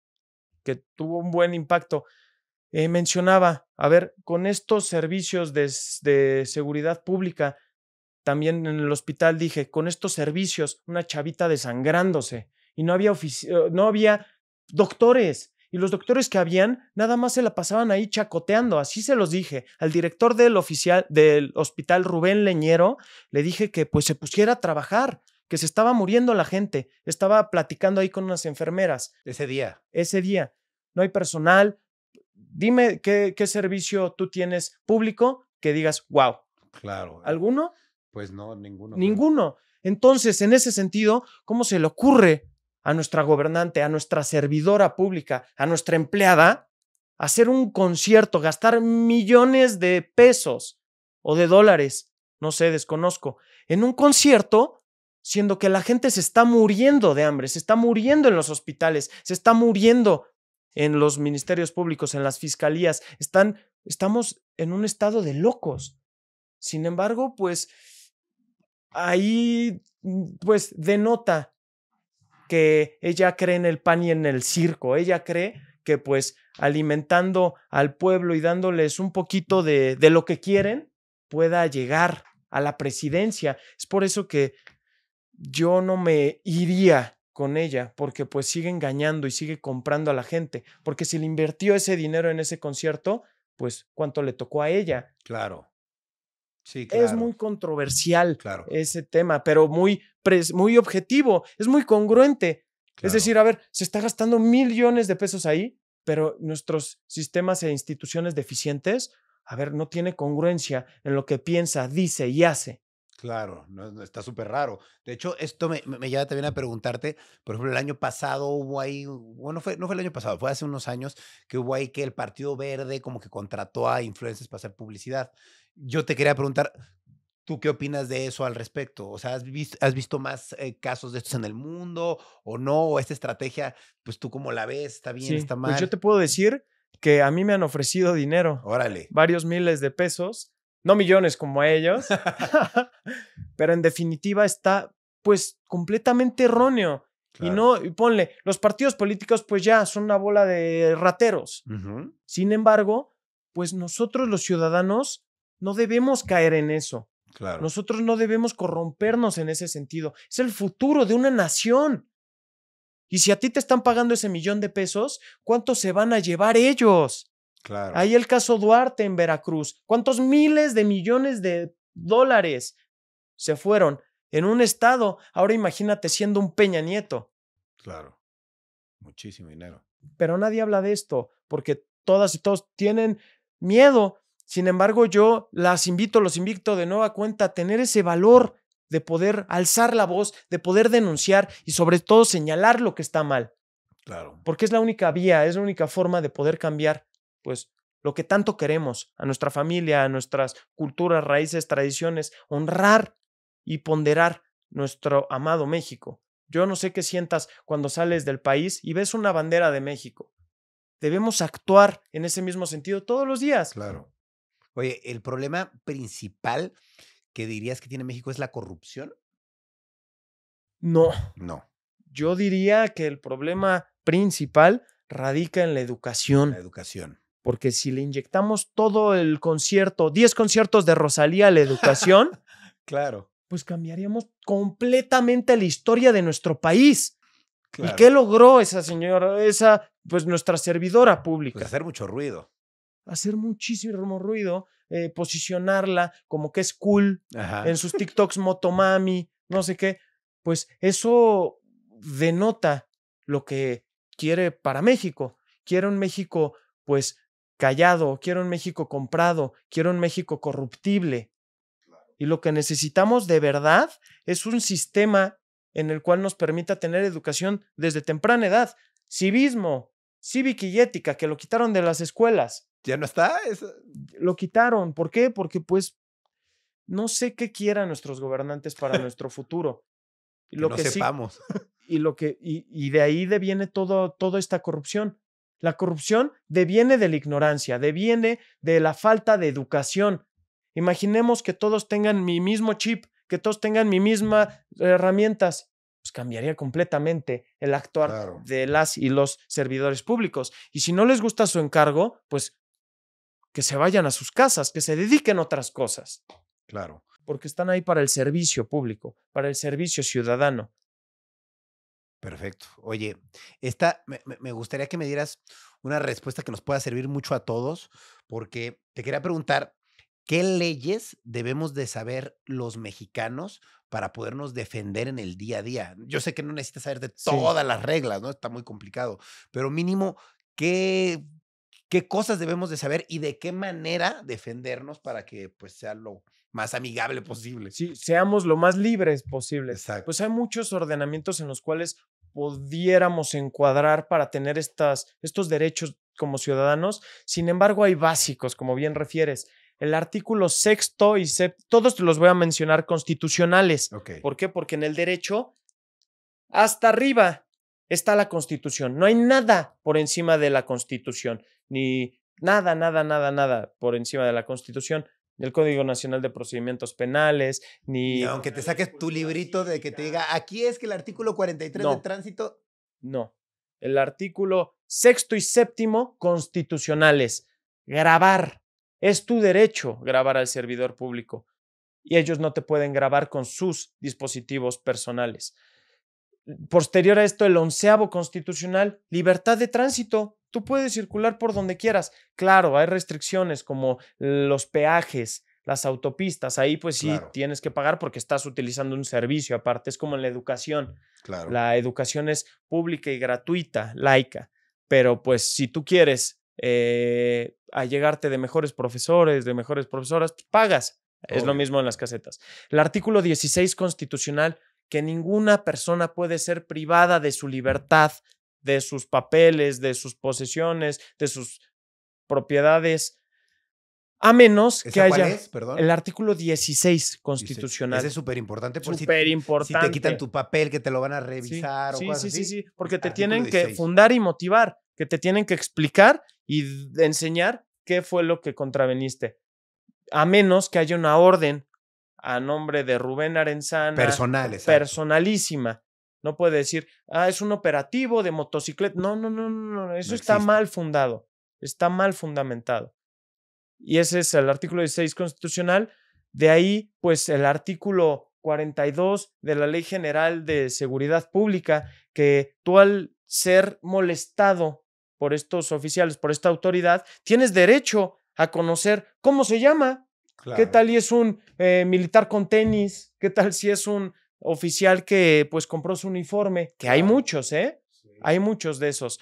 que tuvo un buen impacto. Eh, mencionaba, a ver, con estos servicios de, de seguridad pública, también en el hospital dije, con estos servicios, una chavita desangrándose y no había, eh, no había doctores. Y los doctores que habían nada más se la pasaban ahí chacoteando, así se los dije. Al director del oficial del hospital Rubén Leñero le dije que pues se pusiera a trabajar, que se estaba muriendo la gente. Estaba platicando ahí con unas enfermeras. Ese día. Ese día. No hay personal. Dime qué, qué servicio tú tienes público que digas, wow. Claro. Eh. ¿Alguno? Pues no, ninguno. Ninguno. Entonces, en ese sentido, ¿cómo se le ocurre a nuestra gobernante, a nuestra servidora pública, a nuestra empleada, hacer un concierto, gastar millones de pesos o de dólares, no sé, desconozco, en un concierto, siendo que la gente se está muriendo de hambre, se está muriendo en los hospitales, se está muriendo en los ministerios públicos, en las fiscalías, están, estamos en un estado de locos. Sin embargo, pues ahí, mm, pues denota que ella cree en el pan y en el circo, ella cree que pues alimentando al pueblo y dándoles un poquito de, lo que quieren, pueda llegar a la presidencia. Es por eso que yo no me iría con ella, porque pues sigue engañando y sigue comprando a la gente, porque si le invirtió ese dinero en ese concierto, pues cuánto le tocó a ella. Claro. Sí, claro. Es muy controversial ese tema, pero muy muy objetivo, es muy congruente. Es decir, a ver, se está gastando millones de pesos ahí, pero nuestros sistemas e instituciones deficientes, a ver, no tiene congruencia en lo que piensa, dice y hace. Claro, está súper raro. De hecho, esto me, me, lleva también a preguntarte, por ejemplo, el año pasado hubo ahí, bueno, fue, no fue el año pasado, fue hace unos años que hubo ahí que el Partido Verde como que contrató a influencers para hacer publicidad. Yo te quería preguntar, ¿Tú qué opinas de eso al respecto? O sea, ¿has visto, has visto más eh, casos de estos en el mundo o no? ¿O esta estrategia, pues tú cómo la ves? ¿Está bien? ¿Está mal? Pues yo te puedo decir que a mí me han ofrecido dinero. Órale. Varios miles de pesos, no millones como a ellos, pero en definitiva está pues completamente erróneo. Y no, y ponle, los partidos políticos pues ya son una bola de rateros. Sin embargo, pues nosotros los ciudadanos no debemos caer en eso. Nosotros no debemos corrompernos en ese sentido. Es el futuro de una nación. Y si a ti te están pagando ese millón de pesos, ¿cuántos se van a llevar ellos? Claro. Ahí el caso Duarte en Veracruz. ¿Cuántos miles de millones de dólares se fueron en un estado? Ahora imagínate siendo un Peña Nieto. Claro. Muchísimo dinero. Pero nadie habla de esto porque todas y todos tienen miedo sin embargo, yo las invito, los invito de nueva cuenta a tener ese valor de poder alzar la voz, de poder denunciar y sobre todo señalar lo que está mal. Claro. Porque es la única vía, es la única forma de poder cambiar, pues, lo que tanto queremos, a nuestra familia, a nuestras culturas, raíces, tradiciones, honrar y ponderar nuestro amado México. Yo no sé qué sientas cuando sales del país y ves una bandera de México. Debemos actuar en ese mismo sentido todos los días. Claro. Oye, ¿el problema principal que dirías que tiene México es la corrupción? No. No. Yo diría que el problema principal radica en la educación. La educación. Porque si le inyectamos todo el concierto, 10 conciertos de Rosalía a la educación, claro. Pues cambiaríamos completamente la historia de nuestro país. ¿Y qué logró esa señora, esa, pues nuestra servidora pues pública? Pues hacer mucho ruido hacer muchísimo ruido, eh, posicionarla como que es cool en sus TikToks motomami, no sé qué, pues eso denota lo que quiere para México. Quiere un México pues callado, quiere un México comprado, quiere un México corruptible. Y lo que necesitamos de verdad es un sistema en el cual nos permita tener educación desde temprana edad, civismo, cívica y ética, que lo quitaron de las escuelas. ¿Ya no está? Lo quitaron. ¿Por qué? Porque pues no sé qué quieran nuestros gobernantes para nuestro futuro. lo que sepamos. y, lo que, y, de ahí deviene todo, toda esta corrupción. La corrupción deviene de la ignorancia, deviene de la falta de educación. Imaginemos que todos tengan mi mismo chip, que todos tengan mi mismas herramientas pues cambiaría completamente el actuar de las y los servidores públicos. Y si no les gusta su encargo, pues que se vayan a sus casas, que se dediquen a otras cosas. Claro. Porque están ahí para el servicio público, para el servicio ciudadano. Perfecto. Oye, esta me, me gustaría que me dieras una respuesta que nos pueda servir mucho a todos, porque te quería preguntar ¿Qué leyes debemos de saber los mexicanos para podernos defender en el día a día? Yo sé que no necesitas saber de todas las reglas, ¿no? Está muy complicado, pero mínimo, ¿qué, ¿qué cosas debemos de saber y de qué manera defendernos para que pues sea lo más amigable posible? Sí, seamos lo más libres posible. Pues hay muchos ordenamientos en los cuales pudiéramos encuadrar para tener estas, estos derechos como ciudadanos. Sin embargo, hay básicos, como bien refieres el artículo sexto y séptimo, todos los voy a mencionar constitucionales. ¿Por qué? Porque en el derecho, hasta arriba está la constitución. No hay nada por encima de la constitución, ni nada, nada, nada, nada por encima de la constitución el Código Nacional de Procedimientos Penales, ni... aunque te saques tu librito de que te diga, aquí es que el artículo 43 de tránsito... No, el artículo sexto y séptimo constitucionales, grabar es tu derecho grabar al servidor público y ellos no te pueden grabar con sus dispositivos personales. Posterior a esto, el onceavo constitucional, libertad de tránsito. Tú puedes circular por donde quieras. Claro, hay restricciones como los peajes, las autopistas. Ahí pues sí tienes que pagar porque estás utilizando un servicio aparte. Es como en la educación. La educación es pública y gratuita, laica. Pero pues si tú quieres eh, a llegarte de mejores profesores, de mejores profesoras, pagas. Es lo mismo en las casetas. El artículo 16 constitucional, que ninguna persona puede ser privada de su libertad, de sus papeles, de sus posesiones, de sus propiedades, a menos que haya el artículo 16 constitucional. es súper importante. importante. Si te quitan tu papel, que te lo van a revisar sí, o sí, sí, Sí, porque te tienen que fundar y motivar, que te tienen que explicar y enseñar qué fue lo que contraveniste. A menos que haya una orden a nombre de Rubén Arenzana. Personal, Personalísima. No puede decir, ah, es un operativo de motocicleta. No, no, no, no, no. eso está mal fundado, está mal fundamentado. Y ese es el artículo 16 constitucional. De ahí, pues, el artículo 42 de la Ley General de Seguridad Pública, que tú al ser molestado por estos oficiales, por esta autoridad, tienes derecho a conocer cómo se llama. ¿Qué tal si es un eh, militar con tenis? ¿Qué tal si es un oficial que pues compró su uniforme? Que hay muchos, ¿eh? Hay muchos de esos.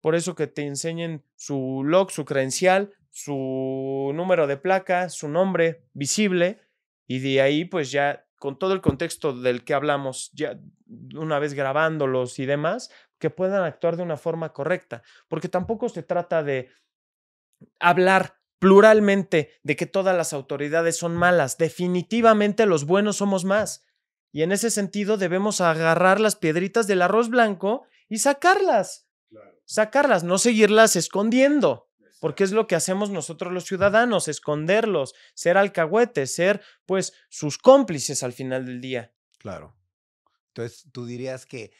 Por eso que te enseñen su log, su credencial, su número de placa, su nombre visible y de ahí pues ya con todo el contexto del que hablamos, ya una vez grabándolos y demás, que puedan actuar de una forma correcta, porque tampoco se trata de hablar pluralmente de que todas las autoridades son malas, definitivamente los buenos somos más. Y en ese sentido debemos agarrar las piedritas del arroz blanco y sacarlas, sacarlas, no seguirlas escondiendo, porque es lo que hacemos nosotros los ciudadanos, esconderlos, ser alcahuetes, ser pues sus cómplices al final del día. Claro. Entonces, tú dirías que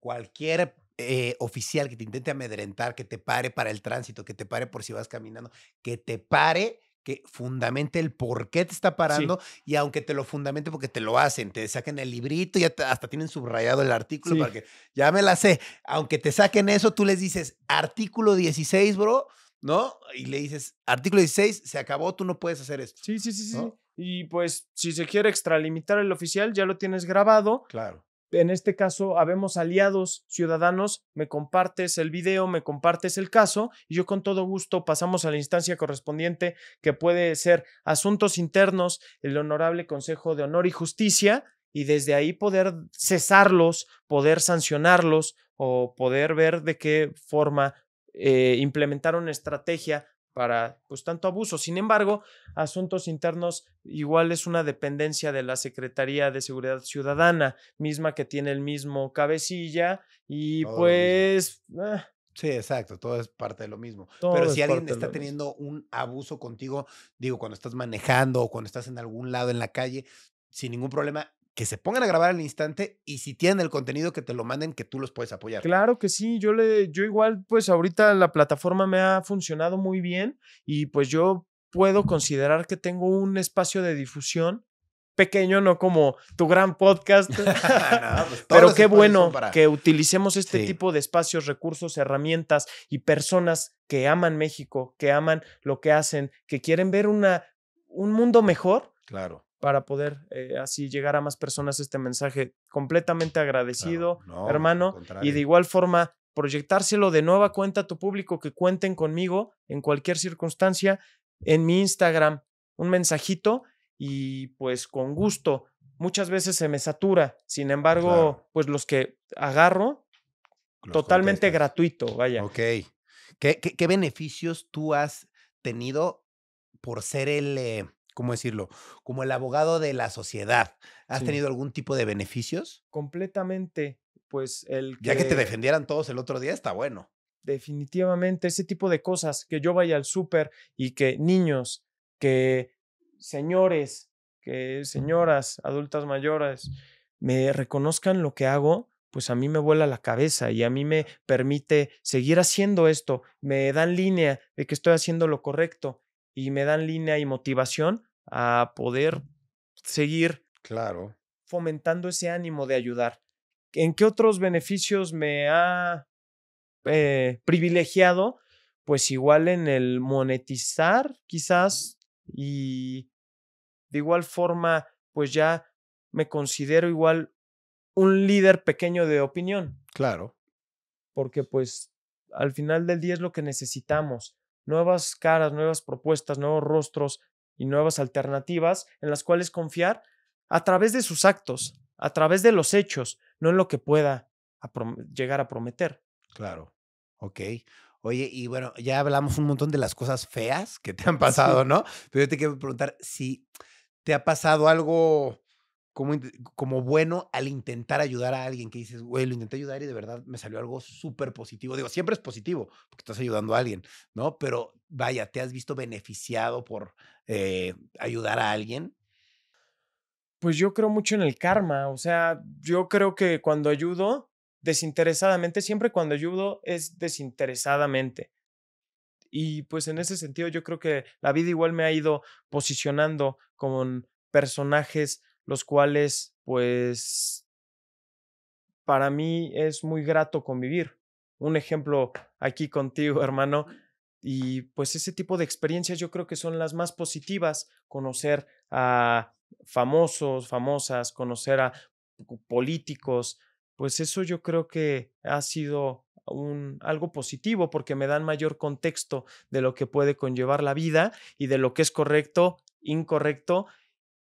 cualquier eh, oficial que te intente amedrentar, que te pare para el tránsito, que te pare por si vas caminando, que te pare que fundamente el por qué te está parando y aunque te lo fundamente porque te lo hacen, te saquen el librito y hasta tienen subrayado el artículo para que ya me la sé, aunque te saquen eso, tú les dices artículo 16, bro, ¿no? Y le dices artículo 16, se acabó, tú no puedes hacer esto. Sí, sí, sí, sí. Y pues si se quiere extralimitar el oficial, ya lo tienes grabado. Claro en este caso, habemos aliados ciudadanos, me compartes el video, me compartes el caso y yo con todo gusto pasamos a la instancia correspondiente que puede ser asuntos internos, el honorable Consejo de Honor y Justicia y desde ahí poder cesarlos, poder sancionarlos o poder ver de qué forma eh, implementar una estrategia para pues tanto abuso. Sin embargo, asuntos internos igual es una dependencia de la Secretaría de Seguridad Ciudadana, misma que tiene el mismo cabecilla y pues... Ah. Sí, exacto, todo es parte de lo mismo. Pero si alguien está teniendo un abuso contigo, digo, cuando estás manejando o cuando estás en algún lado en la calle, sin ningún problema, que se pongan a grabar al instante y si tienen el contenido que te lo manden, que tú los puedes apoyar. Claro que sí, yo le, yo igual, pues ahorita la plataforma me ha funcionado muy bien y pues yo puedo considerar que tengo un espacio de difusión pequeño, no como tu gran podcast. Pues, pero qué bueno que utilicemos este tipo de espacios, recursos, herramientas y personas que aman México, que aman lo que hacen, que quieren ver una, un mundo mejor. Claro para poder eh, así llegar a más personas este mensaje. Completamente agradecido, hermano. Y de igual forma, proyectárselo de nueva cuenta a tu público, que cuenten conmigo en cualquier circunstancia, en mi Instagram, un mensajito y pues con gusto. Muchas veces se me satura, sin embargo, pues los que agarro, totalmente gratuito, vaya. Ok. ¿Qué, beneficios tú has tenido por ser el... Eh, ¿cómo decirlo? Como el abogado de la sociedad. ¿Has tenido algún tipo de beneficios? Completamente. Pues el Ya que te defendieran todos el otro día está bueno. Definitivamente, ese tipo de cosas, que yo vaya al súper y que niños, que señores, que señoras, adultas mayores, me reconozcan lo que hago, pues a mí me vuela la cabeza y a mí me permite seguir haciendo esto, me dan línea de que estoy haciendo lo correcto y me dan línea y motivación a poder seguir claro. fomentando ese ánimo de ayudar. ¿En qué otros beneficios me ha eh, privilegiado? Pues igual en el monetizar, quizás, y de igual forma, pues ya me considero igual un líder pequeño de opinión. Claro. Porque pues al final del día es lo que necesitamos. Nuevas caras, nuevas propuestas, nuevos rostros y nuevas alternativas en las cuales confiar a través de sus actos, a través de los hechos, no en lo que pueda llegar a prometer. Claro, ok. Oye, y bueno, ya hablamos un montón de las cosas feas que te han pasado, ¿no? Pero yo te quiero preguntar si te ha pasado algo como, bueno al intentar ayudar a alguien que dices, güey, lo intenté ayudar y de verdad me salió algo súper positivo. Digo, siempre es positivo porque estás ayudando a alguien, ¿no? Pero vaya, ¿te has visto beneficiado por eh, ayudar a alguien? Pues yo creo mucho en el karma, o sea, yo creo que cuando ayudo desinteresadamente, siempre cuando ayudo es desinteresadamente. Y pues en ese sentido yo creo que la vida igual me ha ido posicionando con personajes los cuales pues para mí es muy grato convivir. Un ejemplo aquí contigo, hermano, y pues ese tipo de experiencias yo creo que son las más positivas, conocer a famosos, famosas, conocer a políticos, pues eso yo creo que ha sido un, algo positivo porque me dan mayor contexto de lo que puede conllevar la vida y de lo que es correcto, incorrecto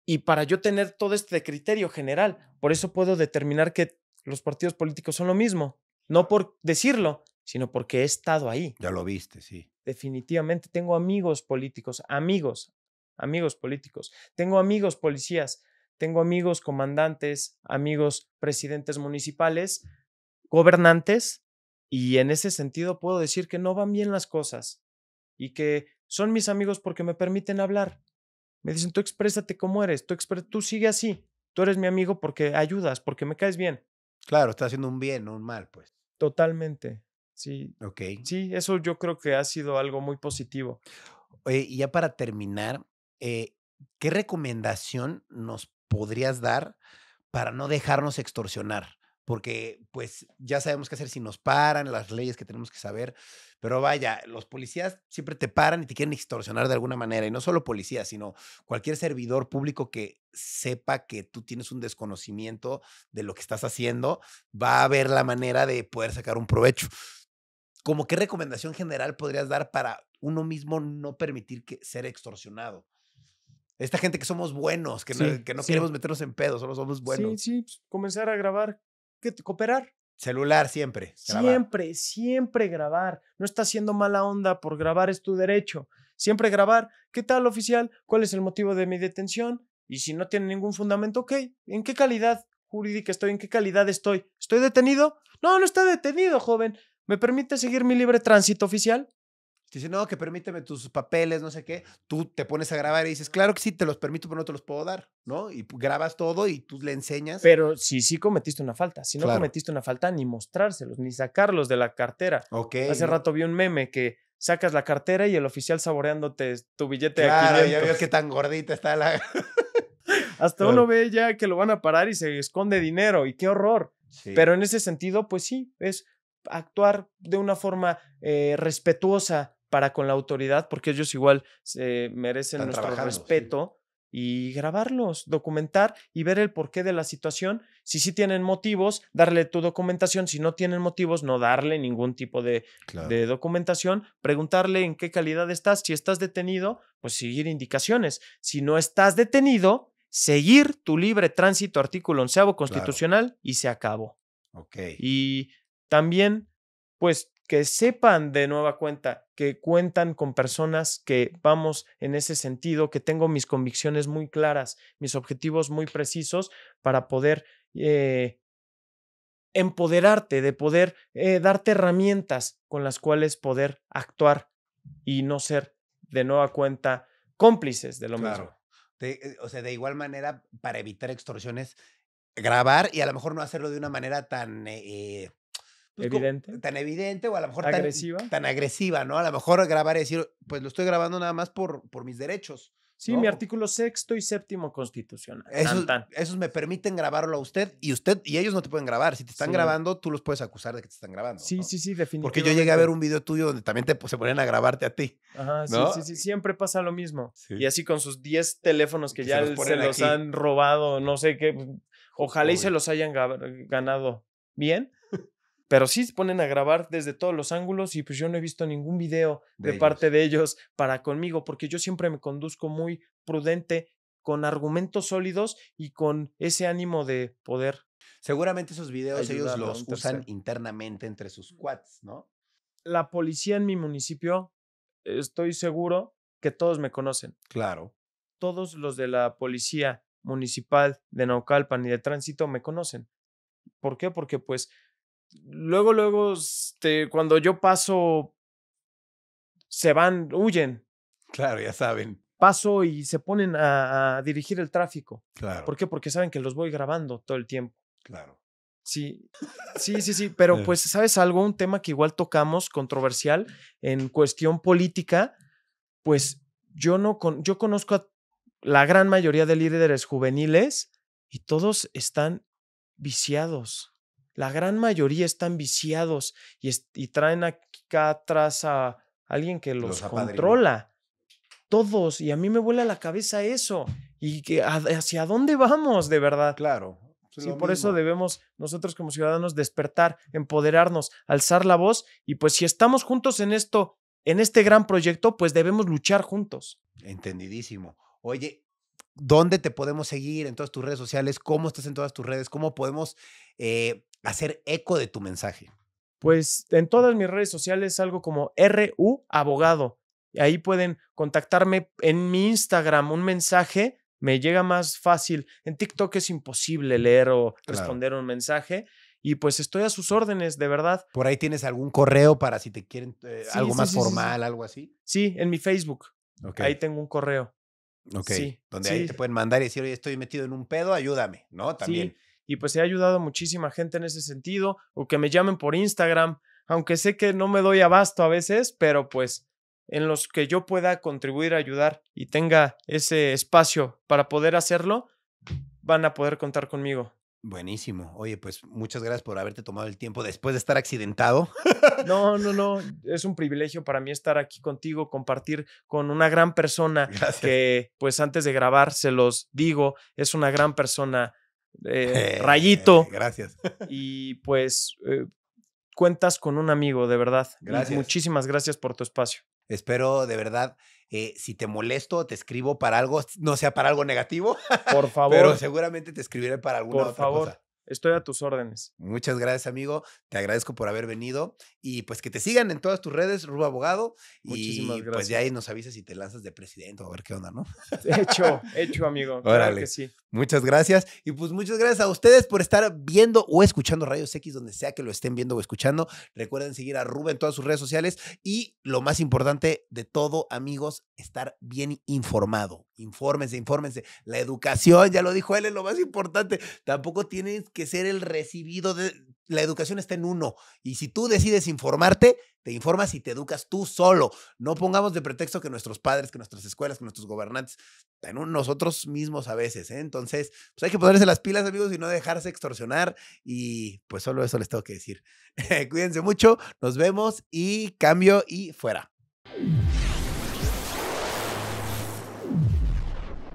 y para yo tener todo este criterio general. Por eso puedo determinar que los partidos políticos son lo mismo. No por decirlo, sino porque he estado ahí. Ya lo viste, sí. Definitivamente. Tengo amigos políticos, amigos, amigos políticos. Tengo amigos policías, tengo amigos comandantes, amigos presidentes municipales, gobernantes, y en ese sentido puedo decir que no van bien las cosas y que son mis amigos porque me permiten hablar me dicen, tú exprésate como eres, tú, tú sigue así, tú eres mi amigo porque ayudas, porque me caes bien. Claro, está haciendo un bien, no un mal, pues. Totalmente, sí. Ok. Sí, eso yo creo que ha sido algo muy positivo. y ya para terminar, eh, ¿qué recomendación nos podrías dar para no dejarnos extorsionar? porque pues ya sabemos qué hacer si nos paran, las leyes que tenemos que saber, pero vaya, los policías siempre te paran y te quieren extorsionar de alguna manera, y no solo policías, sino cualquier servidor público que sepa que tú tienes un desconocimiento de lo que estás haciendo, va a ver la manera de poder sacar un provecho. ¿Cómo qué recomendación general podrías dar para uno mismo no permitir que ser extorsionado? Esta gente que somos buenos, que no, queremos meternos en pedos, solo somos buenos. Sí, sí, pues, comenzar a grabar que cooperar. Celular siempre. Siempre, siempre grabar. No está haciendo mala onda por grabar, es tu derecho. Siempre grabar. ¿Qué tal, oficial? ¿Cuál es el motivo de mi detención? Y si no tiene ningún fundamento, ok. ¿En qué calidad jurídica estoy? ¿En qué calidad estoy? ¿Estoy detenido? No, no está detenido, joven. ¿Me permite seguir mi libre tránsito oficial? dice, no, que permíteme tus papeles, no sé qué. Tú te pones a grabar y dices, claro que sí, te los permito, pero no te los puedo dar, ¿no? Y grabas todo y tú le enseñas. Pero si sí cometiste una falta. Si no cometiste una falta, ni mostrárselos, ni sacarlos de la cartera. Ok. Hace rato vi un meme que sacas la cartera y el oficial saboreándote tu billete claro, de 500. ya vio que tan gordita está la... Hasta uno ve ya que lo van a parar y se esconde dinero y qué horror. Pero en ese sentido, pues sí, es actuar de una forma eh, respetuosa para con la autoridad, porque ellos igual se merecen nuestro respeto. y grabarlos, documentar y ver el porqué de la situación. Si sí tienen motivos, darle tu documentación. Si no tienen motivos, no darle ningún tipo de, documentación. Preguntarle en qué calidad estás. Si estás detenido, pues seguir indicaciones. Si no estás detenido, seguir tu libre tránsito, artículo onceavo constitucional, y se acabó. Ok. Y también, pues que sepan de nueva cuenta que cuentan con personas que vamos en ese sentido, que tengo mis convicciones muy claras, mis objetivos muy precisos para poder eh, empoderarte, de poder eh, darte herramientas con las cuales poder actuar y no ser de nueva cuenta cómplices de lo mismo. Eh, o sea, de igual manera, para evitar extorsiones, grabar y a lo mejor no hacerlo de una manera tan... Pues, tan evidente o a lo mejor agresiva. Tan, agresiva, ¿no? A lo mejor grabar y decir, pues lo estoy grabando nada más por, por mis derechos. Sí, mi artículo sexto y séptimo constitucional. Esos, esos, me permiten grabarlo a usted y usted y ellos no te pueden grabar. Si te están grabando, tú los puedes acusar de que te están grabando. Sí, sí, sí, definitivamente. Porque yo llegué a ver un video tuyo donde también te, pues, se ponían a grabarte a ti. Ajá, sí, sí, siempre pasa lo mismo. Y así con sus 10 teléfonos que, ya se los, han robado, no sé qué. Pues, ojalá y se los hayan ganado bien pero sí se ponen a grabar desde todos los ángulos y pues yo no he visto ningún video de, parte de ellos para conmigo, porque yo siempre me conduzco muy prudente, con argumentos sólidos y con ese ánimo de poder. Seguramente esos videos ellos los usan internamente entre sus mm. cuads, ¿no? La policía en mi municipio, estoy seguro que todos me conocen. Claro. Todos los de la policía municipal de Naucalpan y de tránsito me conocen. ¿Por qué? Porque pues luego, luego, este, cuando yo paso, se van, huyen. Claro, ya saben. Paso y se ponen a, dirigir el tráfico. Claro. ¿Por qué? Porque saben que los voy grabando todo el tiempo. Claro. Sí, sí, sí, sí, pero eh. pues, ¿sabes algo? Un tema que igual tocamos, controversial, en cuestión política, pues yo no, yo conozco a la gran mayoría de líderes juveniles y todos están viciados la gran mayoría están viciados y, traen acá atrás a alguien que los, controla. Todos. Y a mí me vuela la cabeza eso. ¿Y que, hacia dónde vamos de verdad? Claro. Y por eso debemos nosotros como ciudadanos despertar, empoderarnos, alzar la voz y pues si estamos juntos en esto, en este gran proyecto, pues debemos luchar juntos. Entendidísimo. Oye, ¿dónde te podemos seguir en todas tus redes sociales? ¿Cómo estás en todas tus redes? ¿Cómo podemos eh, hacer eco de tu mensaje? Pues en todas mis redes sociales algo como RU Abogado. Ahí pueden contactarme en mi Instagram, un mensaje me llega más fácil. En TikTok es imposible leer o responder un mensaje. Y pues estoy a sus órdenes, de verdad. Por ahí tienes algún correo para si te quieren eh, algo más formal, algo así. Sí, en mi Facebook. Ahí tengo un correo. Ok. Donde ahí te pueden mandar y decir, oye, estoy metido en un pedo, ayúdame, ¿no? También y pues he ayudado a muchísima gente en ese sentido o que me llamen por Instagram, aunque sé que no me doy abasto a veces, pero pues en los que yo pueda contribuir, a ayudar y tenga ese espacio para poder hacerlo, van a poder contar conmigo. Buenísimo. Oye, pues muchas gracias por haberte tomado el tiempo después de estar accidentado. No, no, no. Es un privilegio para mí estar aquí contigo, compartir con una gran persona que, pues antes de grabar, se los digo, es una gran persona eh, eh, rayito. Gracias. Y pues eh, cuentas con un amigo, de verdad. Gracias. muchísimas gracias por tu espacio. Espero de verdad, si te molesto, te escribo para algo, no sea para algo negativo. Por favor. Pero seguramente te escribiré para alguna otra cosa. Estoy a tus órdenes. Muchas gracias, amigo. Te agradezco por haber venido y pues que te sigan en todas tus redes, Ruba Abogado. Muchísimas y, Pues ya ahí nos avisas si te lanzas de presidente o a ver qué onda, ¿no? Hecho, hecho, amigo. sí. Muchas gracias. Y pues muchas gracias a ustedes por estar viendo o escuchando Rayos X, donde sea que lo estén viendo o escuchando. Recuerden seguir a Ruba en todas sus redes sociales y lo más importante de todo, amigos, estar bien informado. Infórmense, infórmense. La educación, ya lo dijo él, es lo más importante. Tampoco tienen que ser el recibido de... La educación está en uno. Y si tú decides informarte, te informas y te educas tú solo. No pongamos de pretexto que nuestros padres, que nuestras escuelas, que nuestros gobernantes, en nosotros mismos a veces. ¿eh? Entonces, pues hay que ponerse las pilas, amigos, y no dejarse extorsionar. Y pues solo eso les tengo que decir. Cuídense mucho, nos vemos y cambio y fuera.